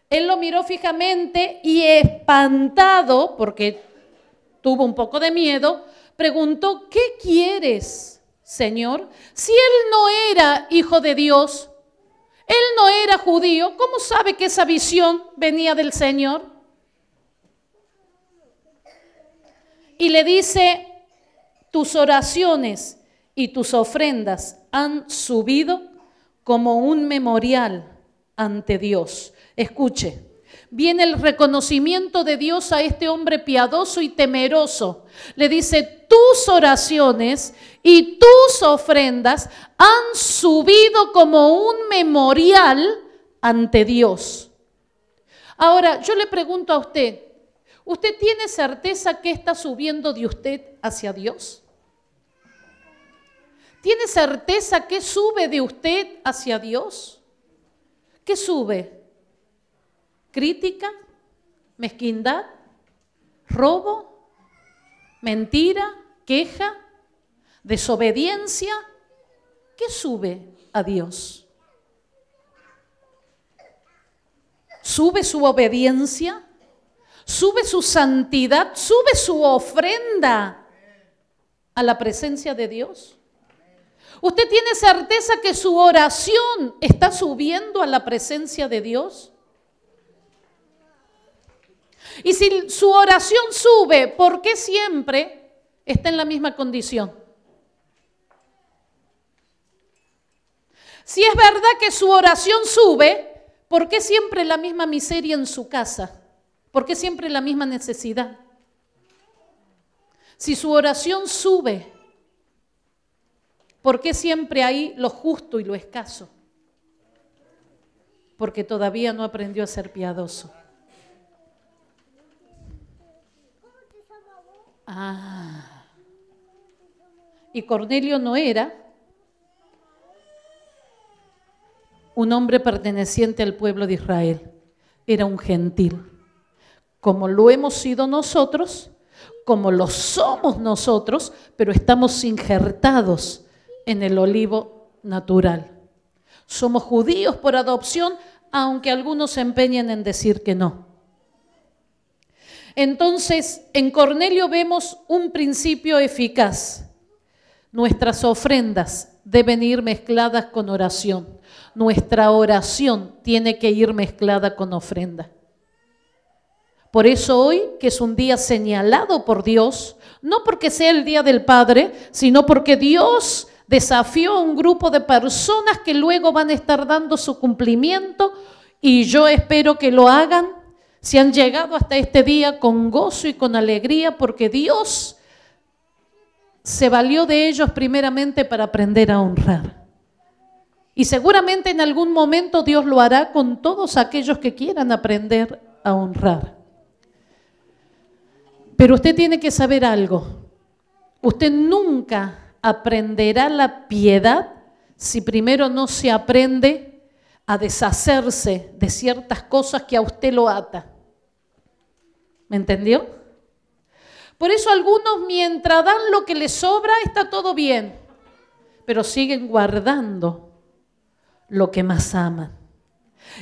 él lo miró fijamente y espantado, porque tuvo un poco de miedo, preguntó, ¿qué quieres, Señor? Si él no era hijo de Dios, él no era judío, ¿cómo sabe que esa visión venía del Señor? y le dice, tus oraciones y tus ofrendas han subido como un memorial ante Dios. Escuche, viene el reconocimiento de Dios a este hombre piadoso y temeroso. Le dice, tus oraciones y tus ofrendas han subido como un memorial ante Dios. Ahora, yo le pregunto a usted, ¿Usted tiene certeza que está subiendo de usted hacia Dios? ¿Tiene certeza que sube de usted hacia Dios? ¿Qué sube? ¿Crítica? ¿Mezquindad? ¿Robo? ¿Mentira? ¿Queja? ¿Desobediencia? ¿Qué sube a Dios? ¿Sube su obediencia? sube su santidad, sube su ofrenda a la presencia de Dios. ¿Usted tiene certeza que su oración está subiendo a la presencia de Dios? Y si su oración sube, ¿por qué siempre está en la misma condición? Si es verdad que su oración sube, ¿por qué siempre la misma miseria en su casa? ¿Por qué siempre la misma necesidad? Si su oración sube, ¿por qué siempre hay lo justo y lo escaso? Porque todavía no aprendió a ser piadoso. Ah. Y Cornelio no era un hombre perteneciente al pueblo de Israel, era un gentil como lo hemos sido nosotros, como lo somos nosotros, pero estamos injertados en el olivo natural. Somos judíos por adopción, aunque algunos se empeñen en decir que no. Entonces, en Cornelio vemos un principio eficaz. Nuestras ofrendas deben ir mezcladas con oración. Nuestra oración tiene que ir mezclada con ofrenda. Por eso hoy, que es un día señalado por Dios, no porque sea el Día del Padre, sino porque Dios desafió a un grupo de personas que luego van a estar dando su cumplimiento y yo espero que lo hagan si han llegado hasta este día con gozo y con alegría porque Dios se valió de ellos primeramente para aprender a honrar. Y seguramente en algún momento Dios lo hará con todos aquellos que quieran aprender a honrar. Pero usted tiene que saber algo. Usted nunca aprenderá la piedad si primero no se aprende a deshacerse de ciertas cosas que a usted lo ata. ¿Me entendió? Por eso algunos mientras dan lo que les sobra está todo bien, pero siguen guardando lo que más aman.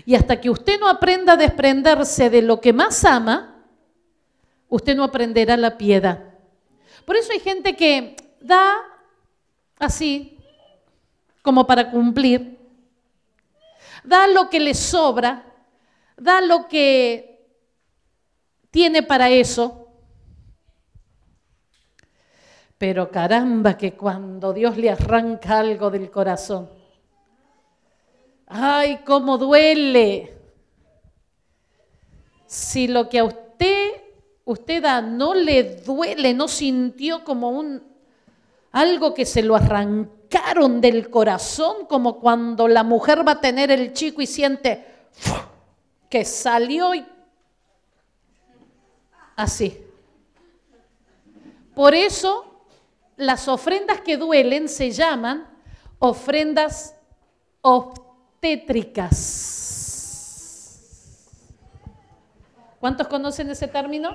Y hasta que usted no aprenda a desprenderse de lo que más ama, usted no aprenderá la piedad. Por eso hay gente que da así, como para cumplir, da lo que le sobra, da lo que tiene para eso. Pero caramba que cuando Dios le arranca algo del corazón, ay, cómo duele. Si lo que a usted usted no le duele, no sintió como un algo que se lo arrancaron del corazón, como cuando la mujer va a tener el chico y siente que salió y así. Por eso las ofrendas que duelen se llaman ofrendas obstétricas. ¿Cuántos conocen ese término?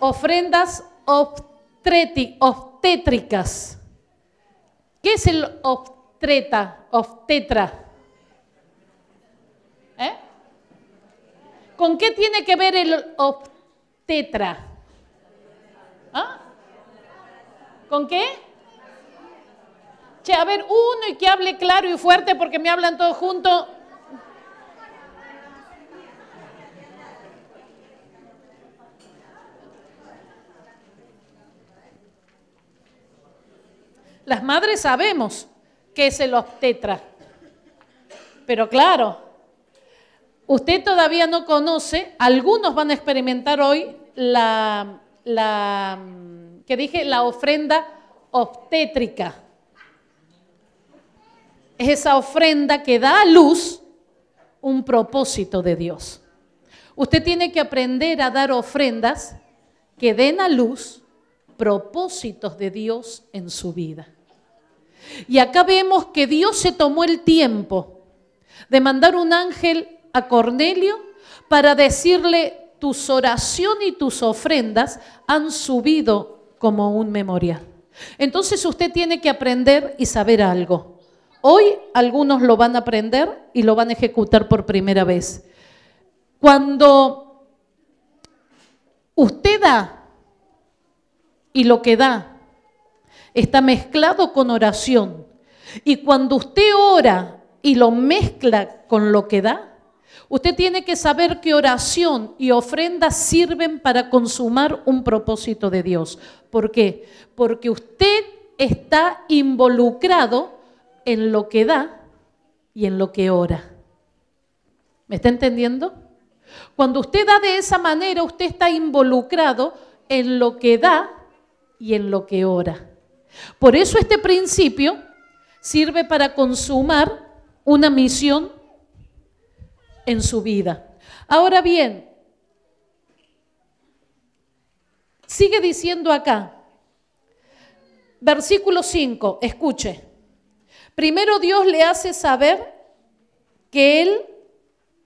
ofrendas obstétricas. ¿Qué es el obstreta, obstetra? ¿Eh? ¿Con qué tiene que ver el obstetra? ¿Ah? ¿Con qué? Che, a ver, uno y que hable claro y fuerte porque me hablan todos juntos. Las madres sabemos que es el obstetra. Pero claro, usted todavía no conoce, algunos van a experimentar hoy la, que dije, la ofrenda obstétrica. Es esa ofrenda que da a luz un propósito de Dios. Usted tiene que aprender a dar ofrendas que den a luz propósitos de Dios en su vida. Y acá vemos que Dios se tomó el tiempo de mandar un ángel a Cornelio para decirle, tus oraciones y tus ofrendas han subido como un memorial. Entonces usted tiene que aprender y saber algo. Hoy algunos lo van a aprender y lo van a ejecutar por primera vez. Cuando usted da y lo que da está mezclado con oración. Y cuando usted ora y lo mezcla con lo que da, usted tiene que saber que oración y ofrenda sirven para consumar un propósito de Dios. ¿Por qué? Porque usted está involucrado en lo que da y en lo que ora. ¿Me está entendiendo? Cuando usted da de esa manera, usted está involucrado en lo que da y en lo que ora. Por eso este principio sirve para consumar una misión en su vida. Ahora bien, sigue diciendo acá, versículo 5, escuche. Primero Dios le hace saber que él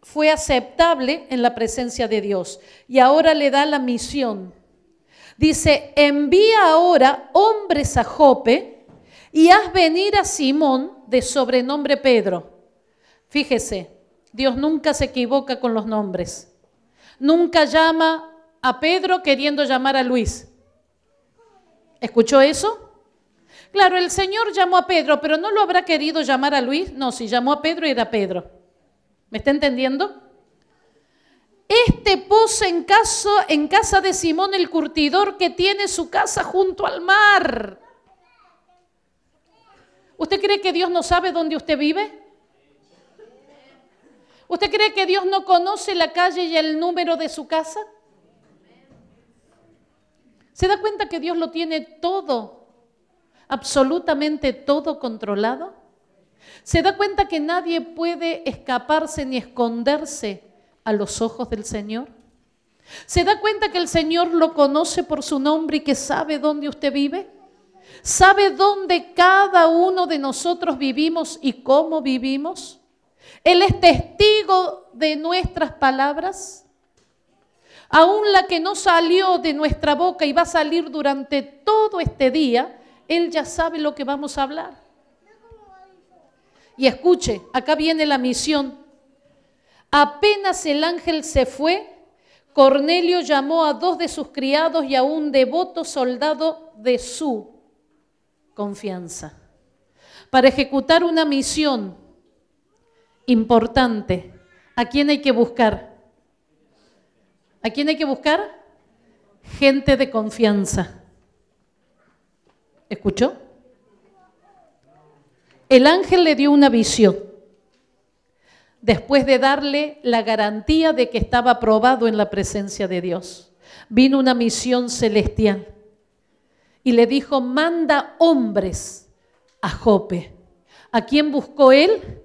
fue aceptable en la presencia de Dios y ahora le da la misión Dice, envía ahora hombres a Jope y haz venir a Simón de sobrenombre Pedro. Fíjese, Dios nunca se equivoca con los nombres. Nunca llama a Pedro queriendo llamar a Luis. ¿Escuchó eso? Claro, el Señor llamó a Pedro, pero no lo habrá querido llamar a Luis. No, si llamó a Pedro era Pedro. ¿Me está entendiendo? este puso en, caso, en casa de Simón el curtidor que tiene su casa junto al mar. ¿Usted cree que Dios no sabe dónde usted vive? ¿Usted cree que Dios no conoce la calle y el número de su casa? ¿Se da cuenta que Dios lo tiene todo, absolutamente todo controlado? ¿Se da cuenta que nadie puede escaparse ni esconderse a los ojos del Señor? ¿Se da cuenta que el Señor lo conoce por su nombre y que sabe dónde usted vive? ¿Sabe dónde cada uno de nosotros vivimos y cómo vivimos? Él es testigo de nuestras palabras. Aún la que no salió de nuestra boca y va a salir durante todo este día, Él ya sabe lo que vamos a hablar. Y escuche, acá viene la misión Apenas el ángel se fue, Cornelio llamó a dos de sus criados y a un devoto soldado de su confianza para ejecutar una misión importante. ¿A quién hay que buscar? ¿A quién hay que buscar? Gente de confianza. ¿Escuchó? El ángel le dio una visión después de darle la garantía de que estaba aprobado en la presencia de Dios. Vino una misión celestial y le dijo, manda hombres a Jope. ¿A quién buscó él?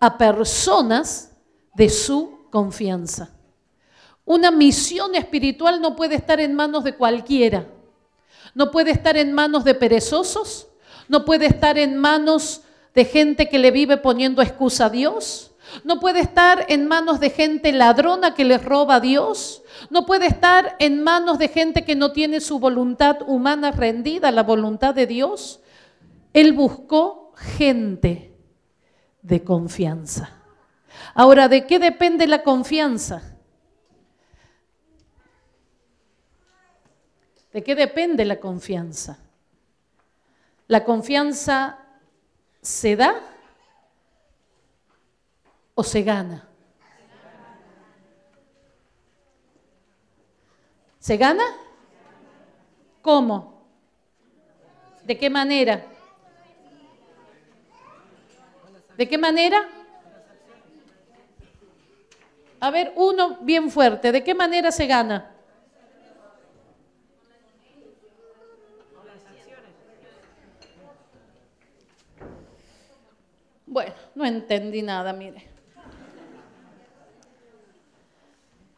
A personas de su confianza. Una misión espiritual no puede estar en manos de cualquiera. No puede estar en manos de perezosos. No puede estar en manos de gente que le vive poniendo excusa a Dios no puede estar en manos de gente ladrona que les roba a Dios. No puede estar en manos de gente que no tiene su voluntad humana rendida a la voluntad de Dios. Él buscó gente de confianza. Ahora, ¿de qué depende la confianza? ¿De qué depende la confianza? La confianza se da o se gana? ¿Se gana? ¿Cómo? ¿De qué manera? ¿De qué manera? A ver, uno bien fuerte. ¿De qué manera se gana? Bueno, no entendí nada, mire.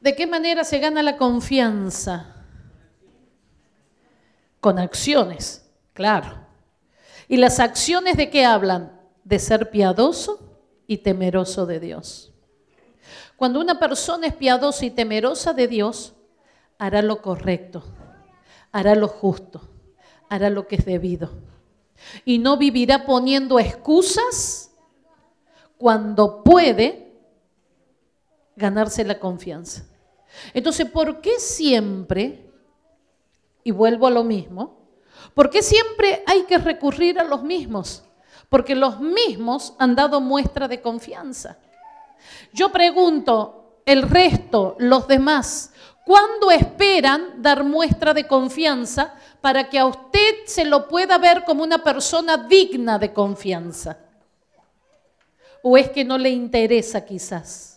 ¿De qué manera se gana la confianza? Con acciones, claro. ¿Y las acciones de qué hablan? De ser piadoso y temeroso de Dios. Cuando una persona es piadosa y temerosa de Dios, hará lo correcto, hará lo justo, hará lo que es debido. Y no vivirá poniendo excusas cuando puede ganarse la confianza. Entonces, ¿por qué siempre, y vuelvo a lo mismo, ¿por qué siempre hay que recurrir a los mismos? Porque los mismos han dado muestra de confianza. Yo pregunto, el resto, los demás, ¿cuándo esperan dar muestra de confianza para que a usted se lo pueda ver como una persona digna de confianza? ¿O es que no le interesa quizás?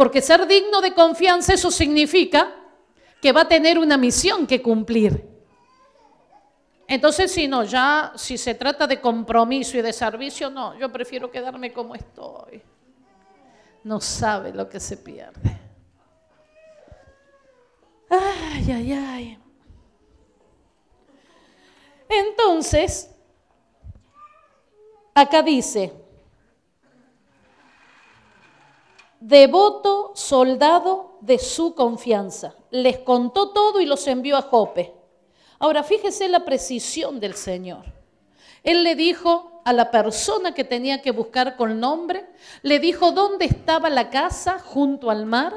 Porque ser digno de confianza, eso significa que va a tener una misión que cumplir. Entonces, si no, ya si se trata de compromiso y de servicio, no, yo prefiero quedarme como estoy. No sabe lo que se pierde. Ay, ay, ay. Entonces, acá dice, devoto soldado de su confianza. Les contó todo y los envió a Jope. Ahora, fíjese la precisión del Señor. Él le dijo a la persona que tenía que buscar con nombre, le dijo dónde estaba la casa junto al mar,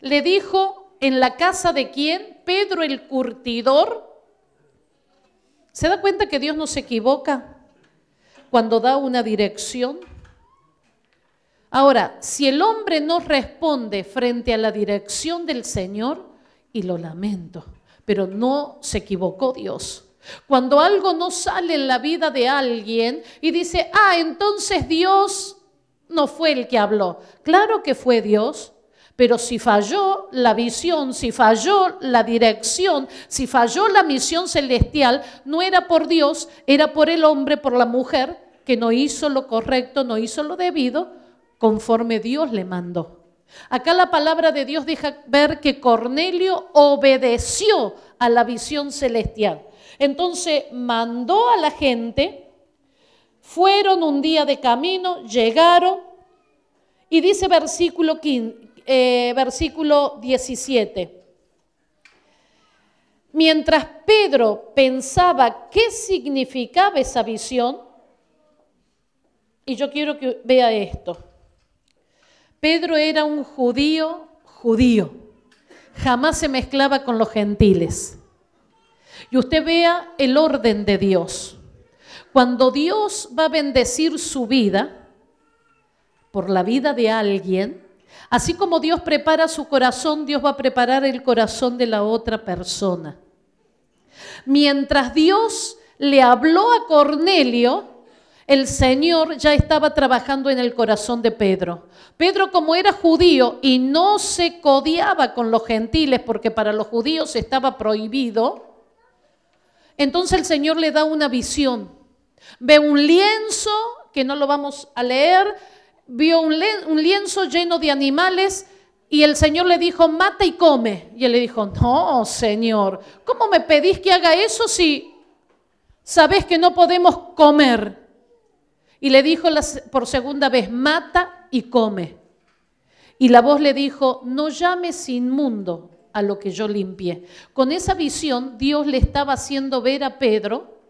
le dijo en la casa de quién, Pedro el curtidor. ¿Se da cuenta que Dios no se equivoca cuando da una dirección? Ahora, si el hombre no responde frente a la dirección del Señor, y lo lamento, pero no se equivocó Dios. Cuando algo no sale en la vida de alguien y dice, ah, entonces Dios no fue el que habló. Claro que fue Dios, pero si falló la visión, si falló la dirección, si falló la misión celestial, no era por Dios, era por el hombre, por la mujer, que no hizo lo correcto, no hizo lo debido conforme Dios le mandó. Acá la palabra de Dios deja ver que Cornelio obedeció a la visión celestial. Entonces mandó a la gente, fueron un día de camino, llegaron y dice versículo, eh, versículo 17. Mientras Pedro pensaba qué significaba esa visión, y yo quiero que vea esto. Pedro era un judío judío. Jamás se mezclaba con los gentiles. Y usted vea el orden de Dios. Cuando Dios va a bendecir su vida por la vida de alguien, así como Dios prepara su corazón, Dios va a preparar el corazón de la otra persona. Mientras Dios le habló a Cornelio, el Señor ya estaba trabajando en el corazón de Pedro. Pedro como era judío y no se codiaba con los gentiles porque para los judíos estaba prohibido, entonces el Señor le da una visión. Ve un lienzo, que no lo vamos a leer, vio un, lienzo lleno de animales y el Señor le dijo, mata y come. Y él le dijo, no, Señor, ¿cómo me pedís que haga eso si sabes que no podemos comer? Y le dijo por segunda vez, mata y come. Y la voz le dijo, no llames inmundo a lo que yo limpié. Con esa visión Dios le estaba haciendo ver a Pedro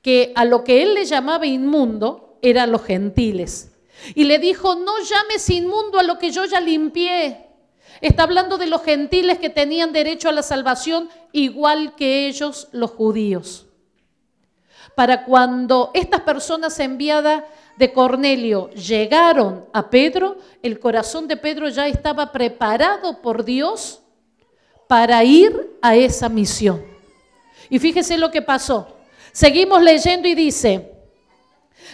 que a lo que él le llamaba inmundo eran los gentiles. Y le dijo, no llames inmundo a lo que yo ya limpié. Está hablando de los gentiles que tenían derecho a la salvación igual que ellos los judíos para cuando estas personas enviadas de Cornelio llegaron a Pedro, el corazón de Pedro ya estaba preparado por Dios para ir a esa misión. Y fíjese lo que pasó. Seguimos leyendo y dice,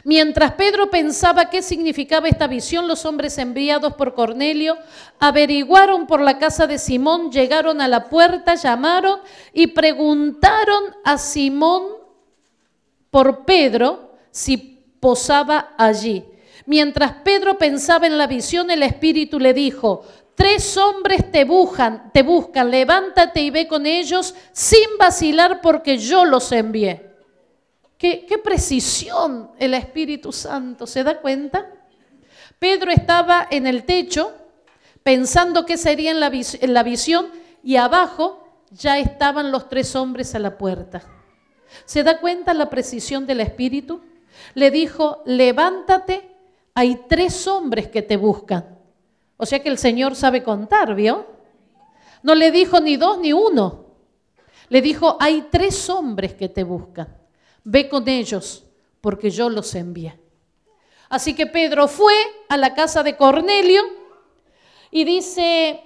mientras Pedro pensaba qué significaba esta visión, los hombres enviados por Cornelio averiguaron por la casa de Simón, llegaron a la puerta, llamaron y preguntaron a Simón por Pedro si posaba allí. Mientras Pedro pensaba en la visión, el Espíritu le dijo, tres hombres te, te buscan, levántate y ve con ellos sin vacilar porque yo los envié. ¿Qué, precisión el Espíritu Santo, ¿se da cuenta? Pedro estaba en el techo pensando qué sería en la visión y abajo ya estaban los tres hombres a la puerta. ¿Se da cuenta la precisión del Espíritu? Le dijo, levántate, hay tres hombres que te buscan. O sea que el Señor sabe contar, ¿vio? No le dijo ni dos ni uno. Le dijo, hay tres hombres que te buscan. Ve con ellos, porque yo los envié. Así que Pedro fue a la casa de Cornelio y dice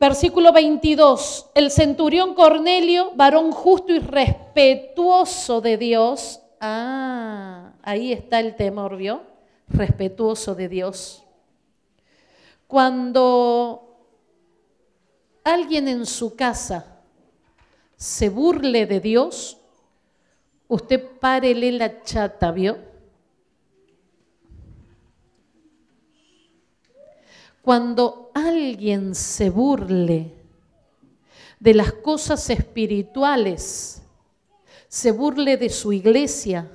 Versículo 22. El centurión Cornelio, varón justo y respetuoso de Dios. Ah, ahí está el temor, ¿vio? Respetuoso de Dios. Cuando alguien en su casa se burle de Dios, usted párele la chata, ¿vio? Cuando alguien se burle de las cosas espirituales, se burle de su iglesia,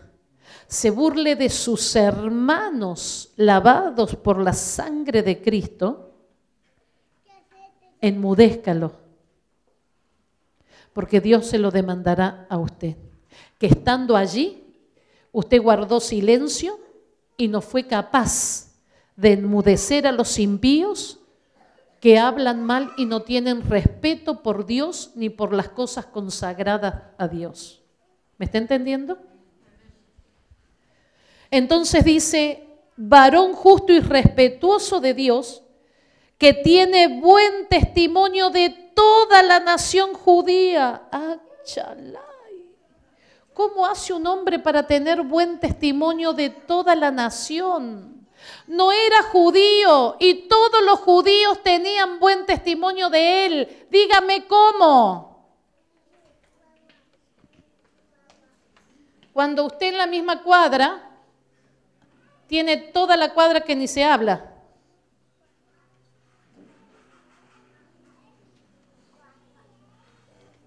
se burle de sus hermanos lavados por la sangre de Cristo, enmudézcalo, porque Dios se lo demandará a usted. Que estando allí, usted guardó silencio y no fue capaz de enmudecer a los impíos que hablan mal y no tienen respeto por Dios ni por las cosas consagradas a Dios. ¿Me está entendiendo? Entonces dice, varón justo y respetuoso de Dios, que tiene buen testimonio de toda la nación judía. ¿Cómo hace un hombre para tener buen testimonio de toda la nación? no era judío y todos los judíos tenían buen testimonio de él. Dígame cómo. Cuando usted en la misma cuadra tiene toda la cuadra que ni se habla.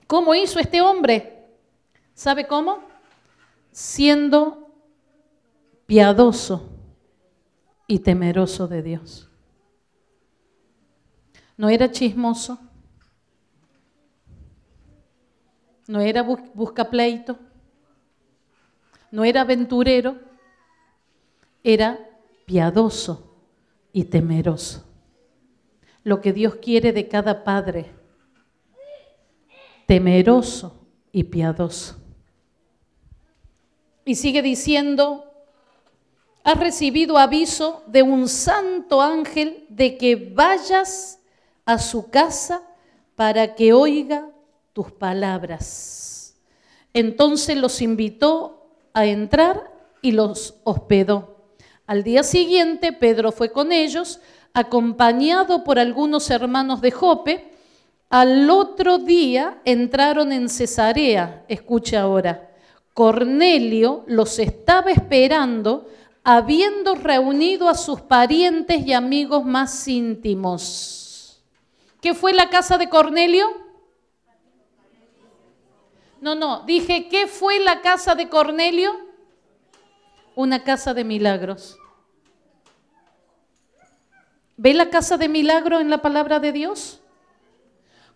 ¿Cómo hizo este hombre? ¿Sabe cómo? Siendo piadoso y temeroso de Dios. No era chismoso, no era buscapleito... no era aventurero, era piadoso y temeroso. Lo que Dios quiere de cada padre, temeroso y piadoso. Y sigue diciendo has recibido aviso de un santo ángel de que vayas a su casa para que oiga tus palabras. Entonces los invitó a entrar y los hospedó. Al día siguiente Pedro fue con ellos, acompañado por algunos hermanos de Jope. Al otro día entraron en Cesarea, escucha ahora. Cornelio los estaba esperando habiendo reunido a sus parientes y amigos más íntimos. ¿Qué fue la casa de Cornelio? No, no, dije, ¿qué fue la casa de Cornelio? Una casa de milagros. ¿Ve la casa de milagro en la palabra de Dios?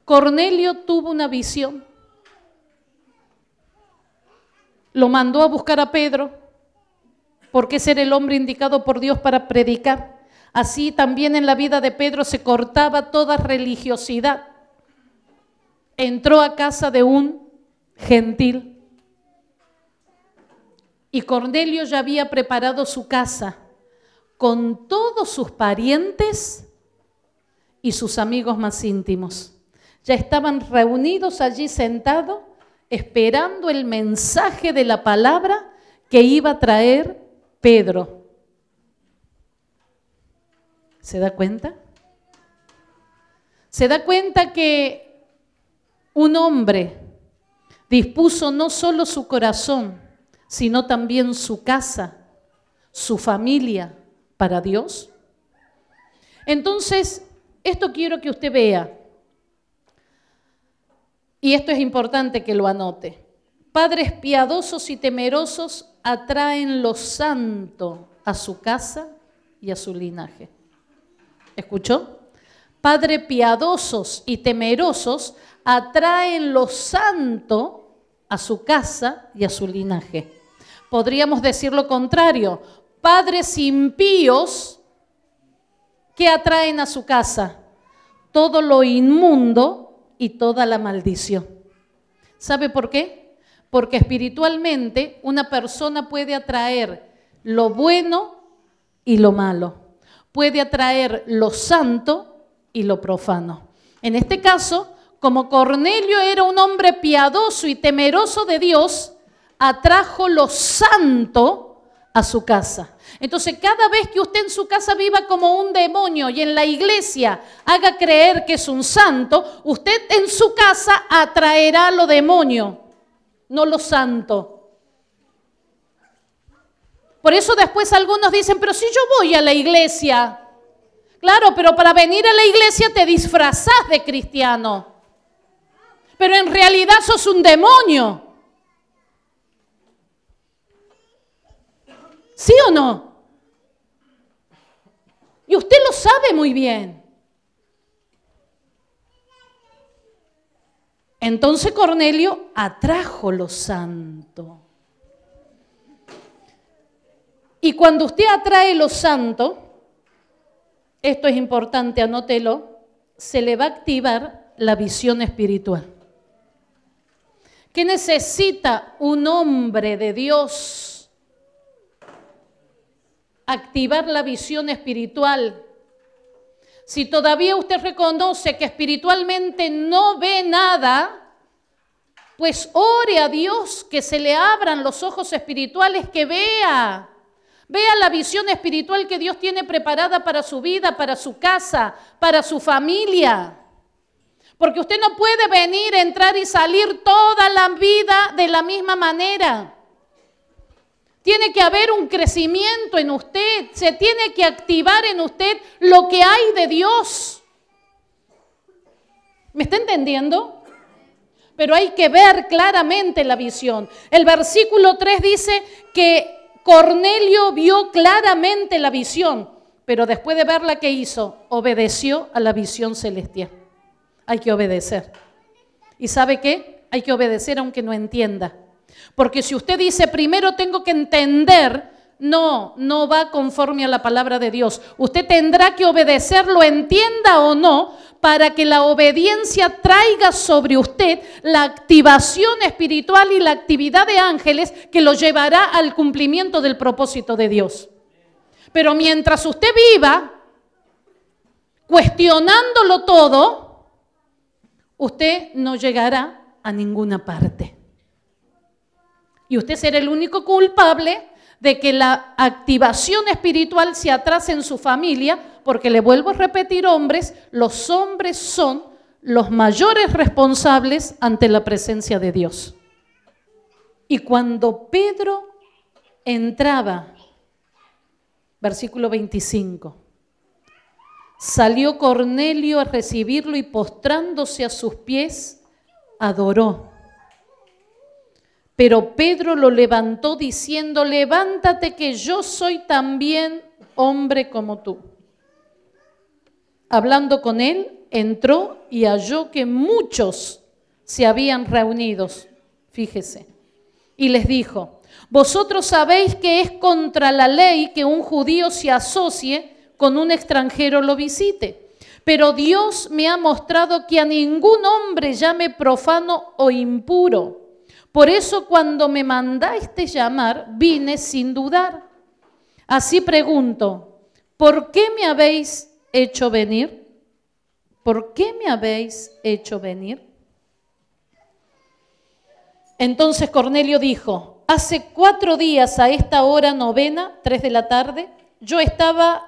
Cornelio tuvo una visión. Lo mandó a buscar a Pedro qué ser el hombre indicado por Dios para predicar. Así también en la vida de Pedro se cortaba toda religiosidad. Entró a casa de un gentil y Cornelio ya había preparado su casa con todos sus parientes y sus amigos más íntimos. Ya estaban reunidos allí sentados esperando el mensaje de la palabra que iba a traer Pedro. ¿Se da cuenta? Se da cuenta que un hombre dispuso no solo su corazón, sino también su casa, su familia para Dios. Entonces, esto quiero que usted vea, y esto es importante que lo anote. Padres piadosos y temerosos atraen lo santo a su casa y a su linaje. ¿Escuchó? Padres piadosos y temerosos atraen lo santo a su casa y a su linaje. Podríamos decir lo contrario, padres impíos que atraen a su casa todo lo inmundo y toda la maldición. ¿Sabe por qué? porque espiritualmente una persona puede atraer lo bueno y lo malo, puede atraer lo santo y lo profano. En este caso, como Cornelio era un hombre piadoso y temeroso de Dios, atrajo lo santo a su casa. Entonces, cada vez que usted en su casa viva como un demonio y en la iglesia haga creer que es un santo, usted en su casa atraerá lo demonio no lo santo. Por eso después algunos dicen, pero si yo voy a la iglesia, claro, pero para venir a la iglesia te disfrazás de cristiano, pero en realidad sos un demonio. ¿Sí o no? Y usted lo sabe muy bien. Entonces Cornelio atrajo lo santo. Y cuando usted atrae lo santo, esto es importante, anótelo, se le va a activar la visión espiritual. ¿Qué necesita un hombre de Dios? Activar la visión espiritual si todavía usted reconoce que espiritualmente no ve nada, pues ore a Dios que se le abran los ojos espirituales, que vea. Vea la visión espiritual que Dios tiene preparada para su vida, para su casa, para su familia. Porque usted no puede venir, entrar y salir toda la vida de la misma manera. Tiene que haber un crecimiento en usted. Se tiene que activar en usted lo que hay de Dios. ¿Me está entendiendo? Pero hay que ver claramente la visión. El versículo 3 dice que Cornelio vio claramente la visión, pero después de verla, ¿qué hizo? Obedeció a la visión celestial. Hay que obedecer. ¿Y sabe qué? Hay que obedecer aunque no entienda. Porque si usted dice, primero tengo que entender, no, no va conforme a la palabra de Dios. Usted tendrá que obedecer, lo entienda o no, para que la obediencia traiga sobre usted la activación espiritual y la actividad de ángeles que lo llevará al cumplimiento del propósito de Dios. Pero mientras usted viva cuestionándolo todo, usted no llegará a ninguna parte. Y usted será el único culpable de que la activación espiritual se atrase en su familia, porque le vuelvo a repetir, hombres, los hombres son los mayores responsables ante la presencia de Dios. Y cuando Pedro entraba, versículo 25, salió Cornelio a recibirlo y postrándose a sus pies, adoró pero Pedro lo levantó diciendo, levántate que yo soy también hombre como tú. Hablando con él, entró y halló que muchos se habían reunidos, fíjese, y les dijo, vosotros sabéis que es contra la ley que un judío se asocie con un extranjero lo visite, pero Dios me ha mostrado que a ningún hombre llame profano o impuro por eso cuando me mandaste llamar, vine sin dudar. Así pregunto, ¿por qué me habéis hecho venir? ¿Por qué me habéis hecho venir? Entonces Cornelio dijo, hace cuatro días a esta hora novena, tres de la tarde, yo estaba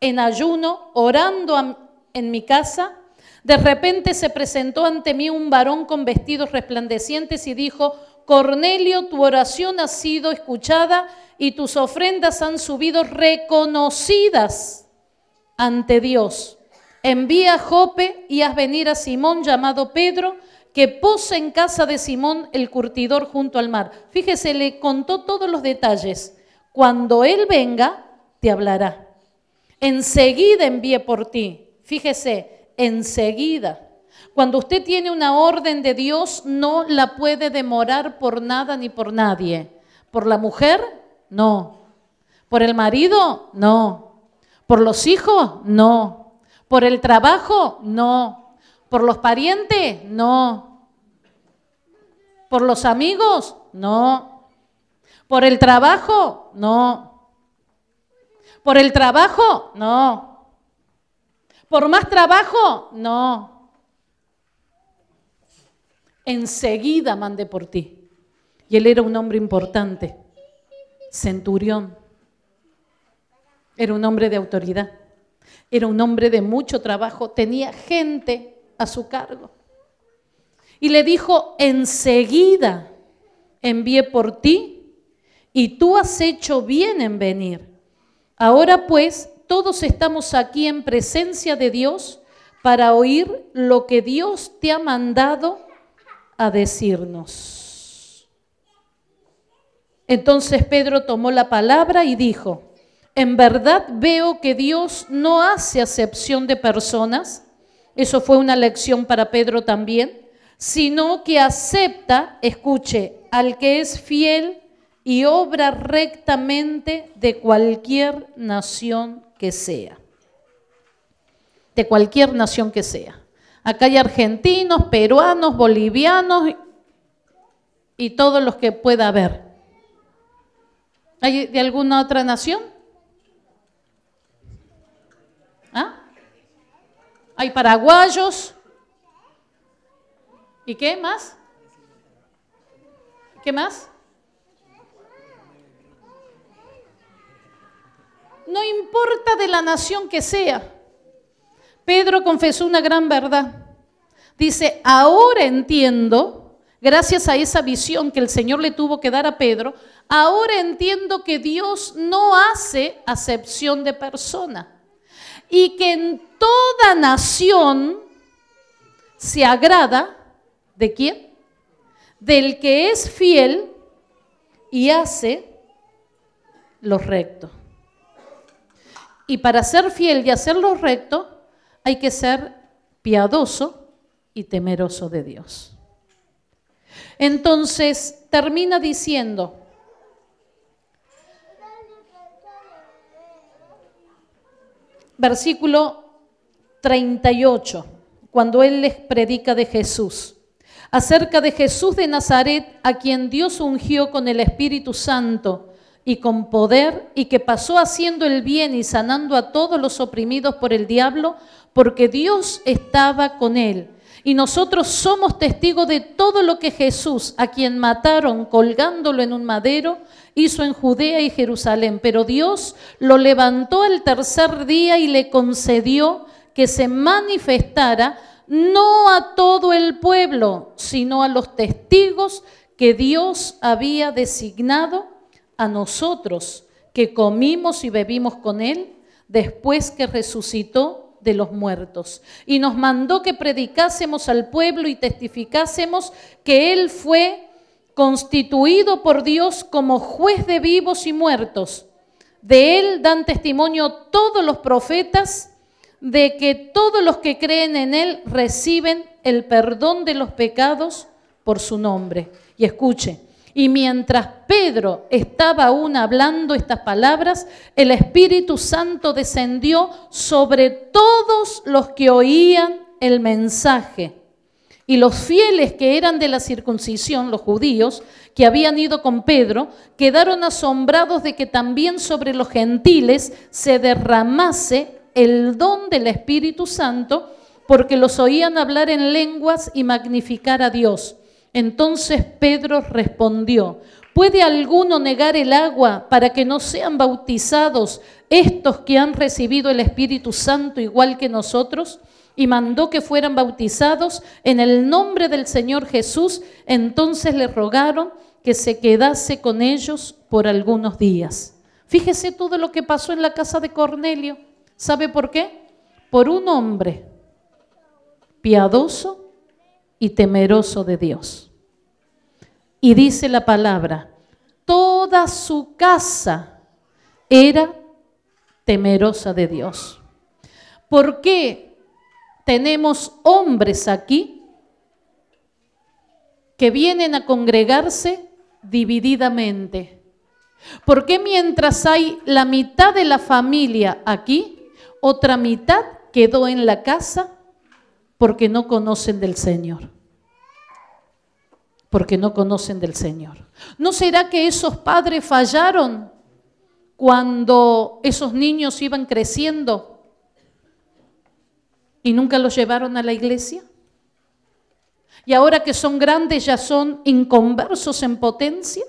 en ayuno orando en mi casa de repente se presentó ante mí un varón con vestidos resplandecientes y dijo, Cornelio, tu oración ha sido escuchada y tus ofrendas han subido reconocidas ante Dios. Envía a Jope y haz venir a Simón llamado Pedro, que pose en casa de Simón el curtidor junto al mar. Fíjese, le contó todos los detalles. Cuando él venga, te hablará. Enseguida envíe por ti. Fíjese, enseguida. Cuando usted tiene una orden de Dios, no la puede demorar por nada ni por nadie. Por la mujer, no. Por el marido, no. Por los hijos, no. Por el trabajo, no. Por los parientes, no. Por los amigos, no. Por el trabajo, no. Por el trabajo, no. ¿Por más trabajo? No. Enseguida mandé por ti. Y él era un hombre importante, centurión. Era un hombre de autoridad. Era un hombre de mucho trabajo. Tenía gente a su cargo. Y le dijo, enseguida envié por ti y tú has hecho bien en venir. Ahora pues, todos estamos aquí en presencia de Dios para oír lo que Dios te ha mandado a decirnos. Entonces Pedro tomó la palabra y dijo, en verdad veo que Dios no hace acepción de personas, eso fue una lección para Pedro también, sino que acepta, escuche, al que es fiel y obra rectamente de cualquier nación que sea, de cualquier nación que sea. Acá hay argentinos, peruanos, bolivianos y todos los que pueda haber. ¿Hay de alguna otra nación? ¿Ah? Hay paraguayos. ¿Y qué más? ¿Qué más? no importa de la nación que sea. Pedro confesó una gran verdad. Dice, ahora entiendo, gracias a esa visión que el Señor le tuvo que dar a Pedro, ahora entiendo que Dios no hace acepción de persona y que en toda nación se agrada de quién? Del que es fiel y hace los rectos. Y para ser fiel y hacer lo recto, hay que ser piadoso y temeroso de Dios. Entonces termina diciendo, versículo 38, cuando él les predica de Jesús, acerca de Jesús de Nazaret, a quien Dios ungió con el Espíritu Santo y con poder, y que pasó haciendo el bien y sanando a todos los oprimidos por el diablo, porque Dios estaba con él. Y nosotros somos testigos de todo lo que Jesús, a quien mataron colgándolo en un madero, hizo en Judea y Jerusalén. Pero Dios lo levantó el tercer día y le concedió que se manifestara no a todo el pueblo, sino a los testigos que Dios había designado a nosotros que comimos y bebimos con Él después que resucitó de los muertos. Y nos mandó que predicásemos al pueblo y testificásemos que Él fue constituido por Dios como juez de vivos y muertos. De Él dan testimonio todos los profetas de que todos los que creen en Él reciben el perdón de los pecados por su nombre. Y escuche, y mientras Pedro estaba aún hablando estas palabras, el Espíritu Santo descendió sobre todos los que oían el mensaje. Y los fieles que eran de la circuncisión, los judíos, que habían ido con Pedro, quedaron asombrados de que también sobre los gentiles se derramase el don del Espíritu Santo, porque los oían hablar en lenguas y magnificar a Dios. Entonces Pedro respondió, ¿puede alguno negar el agua para que no sean bautizados estos que han recibido el Espíritu Santo igual que nosotros? Y mandó que fueran bautizados en el nombre del Señor Jesús. Entonces le rogaron que se quedase con ellos por algunos días. Fíjese todo lo que pasó en la casa de Cornelio. ¿Sabe por qué? Por un hombre piadoso y temeroso de Dios. Y dice la palabra, toda su casa era temerosa de Dios. ¿Por qué tenemos hombres aquí que vienen a congregarse divididamente? ¿Por qué mientras hay la mitad de la familia aquí, otra mitad quedó en la casa porque no conocen del Señor. Porque no conocen del Señor. ¿No será que esos padres fallaron cuando esos niños iban creciendo y nunca los llevaron a la iglesia? Y ahora que son grandes ya son inconversos en potencia.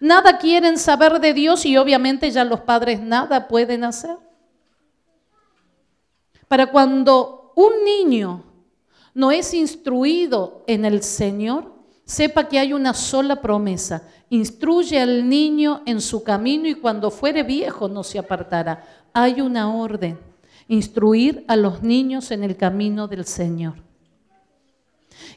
Nada quieren saber de Dios y obviamente ya los padres nada pueden hacer. Para cuando un niño no es instruido en el Señor, sepa que hay una sola promesa. Instruye al niño en su camino y cuando fuere viejo no se apartará. Hay una orden, instruir a los niños en el camino del Señor.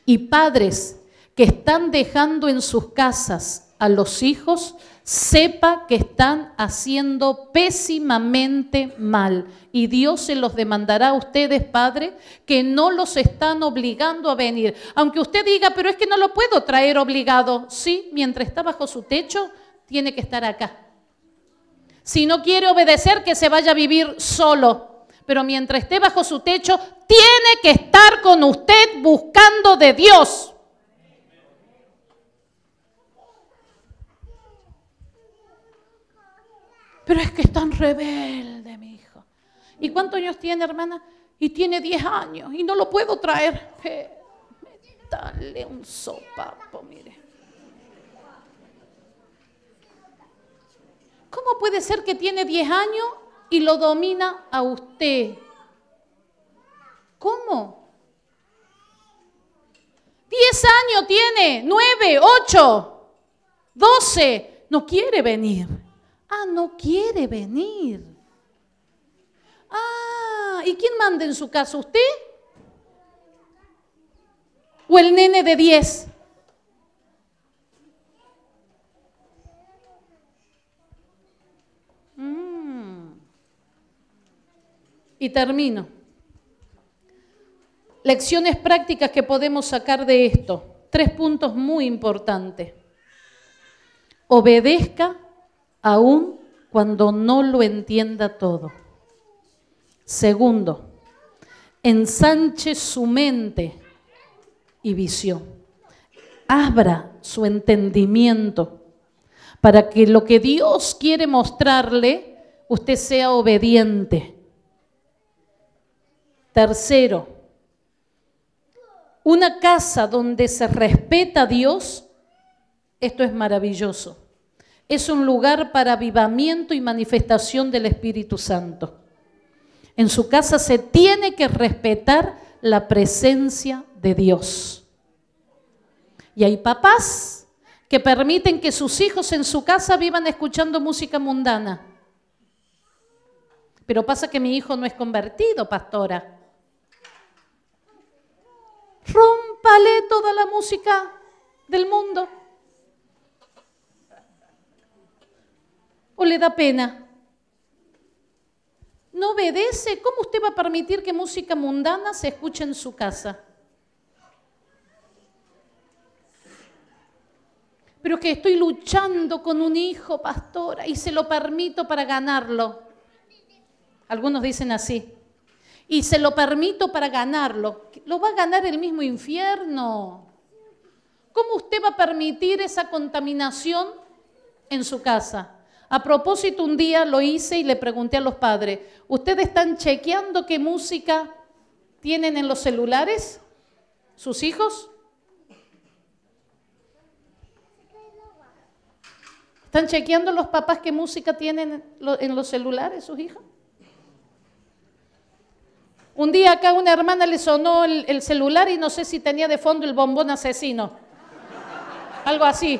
Y padres que están dejando en sus casas a los hijos, sepa que están haciendo pésimamente mal. Y Dios se los demandará a ustedes, Padre, que no los están obligando a venir. Aunque usted diga, pero es que no lo puedo traer obligado. Sí, mientras está bajo su techo, tiene que estar acá. Si no quiere obedecer, que se vaya a vivir solo. Pero mientras esté bajo su techo, tiene que estar con usted buscando de Dios. pero es que es tan rebelde, mi hijo. ¿Y cuántos años tiene, hermana? Y tiene 10 años y no lo puedo traer. dale eh, un sopapo, mire. ¿Cómo puede ser que tiene 10 años y lo domina a usted? ¿Cómo? 10 años tiene, 9, 8, 12, no quiere venir. Ah, no quiere venir. Ah, ¿y quién manda en su casa? ¿Usted? ¿O el nene de 10? Mm. Y termino. Lecciones prácticas que podemos sacar de esto. Tres puntos muy importantes. Obedezca Aún cuando no lo entienda todo. Segundo, ensanche su mente y visión. Abra su entendimiento para que lo que Dios quiere mostrarle, usted sea obediente. Tercero, una casa donde se respeta a Dios, esto es maravilloso es un lugar para avivamiento y manifestación del Espíritu Santo. En su casa se tiene que respetar la presencia de Dios. Y hay papás que permiten que sus hijos en su casa vivan escuchando música mundana. Pero pasa que mi hijo no es convertido, pastora. Rómpale toda la música del mundo. o le da pena? ¿No obedece? ¿Cómo usted va a permitir que música mundana se escuche en su casa? Pero que estoy luchando con un hijo, pastora, y se lo permito para ganarlo. Algunos dicen así. Y se lo permito para ganarlo. Lo va a ganar el mismo infierno. ¿Cómo usted va a permitir esa contaminación en su casa? A propósito, un día lo hice y le pregunté a los padres, ¿ustedes están chequeando qué música tienen en los celulares sus hijos? ¿Están chequeando los papás qué música tienen en los celulares sus hijos? Un día acá una hermana le sonó el, celular y no sé si tenía de fondo el bombón asesino. Algo así.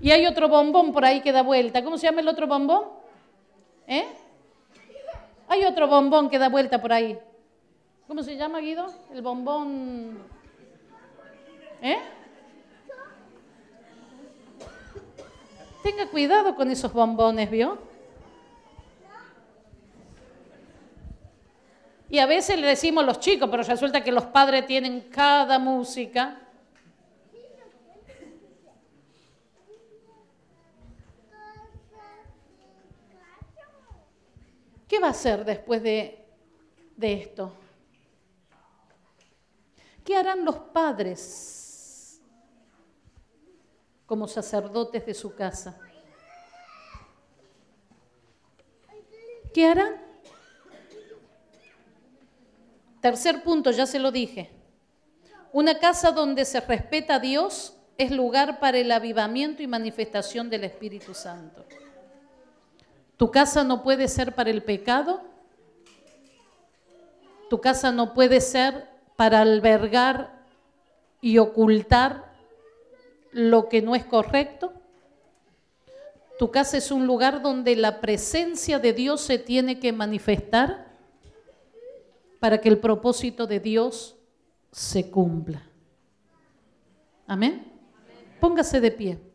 Y hay otro bombón por ahí que da vuelta. ¿Cómo se llama el otro bombón? ¿Eh? Hay otro bombón que da vuelta por ahí. ¿Cómo se llama, Guido? El bombón. ¿Eh? Tenga cuidado con esos bombones, ¿vio? Y a veces le decimos los chicos, pero resulta que los padres tienen cada música ¿Qué va a hacer después de, de esto? ¿Qué harán los padres como sacerdotes de su casa? ¿Qué harán? Tercer punto, ya se lo dije. Una casa donde se respeta a Dios es lugar para el avivamiento y manifestación del Espíritu Santo. ¿Tu casa no puede ser para el pecado? ¿Tu casa no puede ser para albergar y ocultar lo que no es correcto? ¿Tu casa es un lugar donde la presencia de Dios se tiene que manifestar para que el propósito de Dios se cumpla? Amén. Póngase de pie.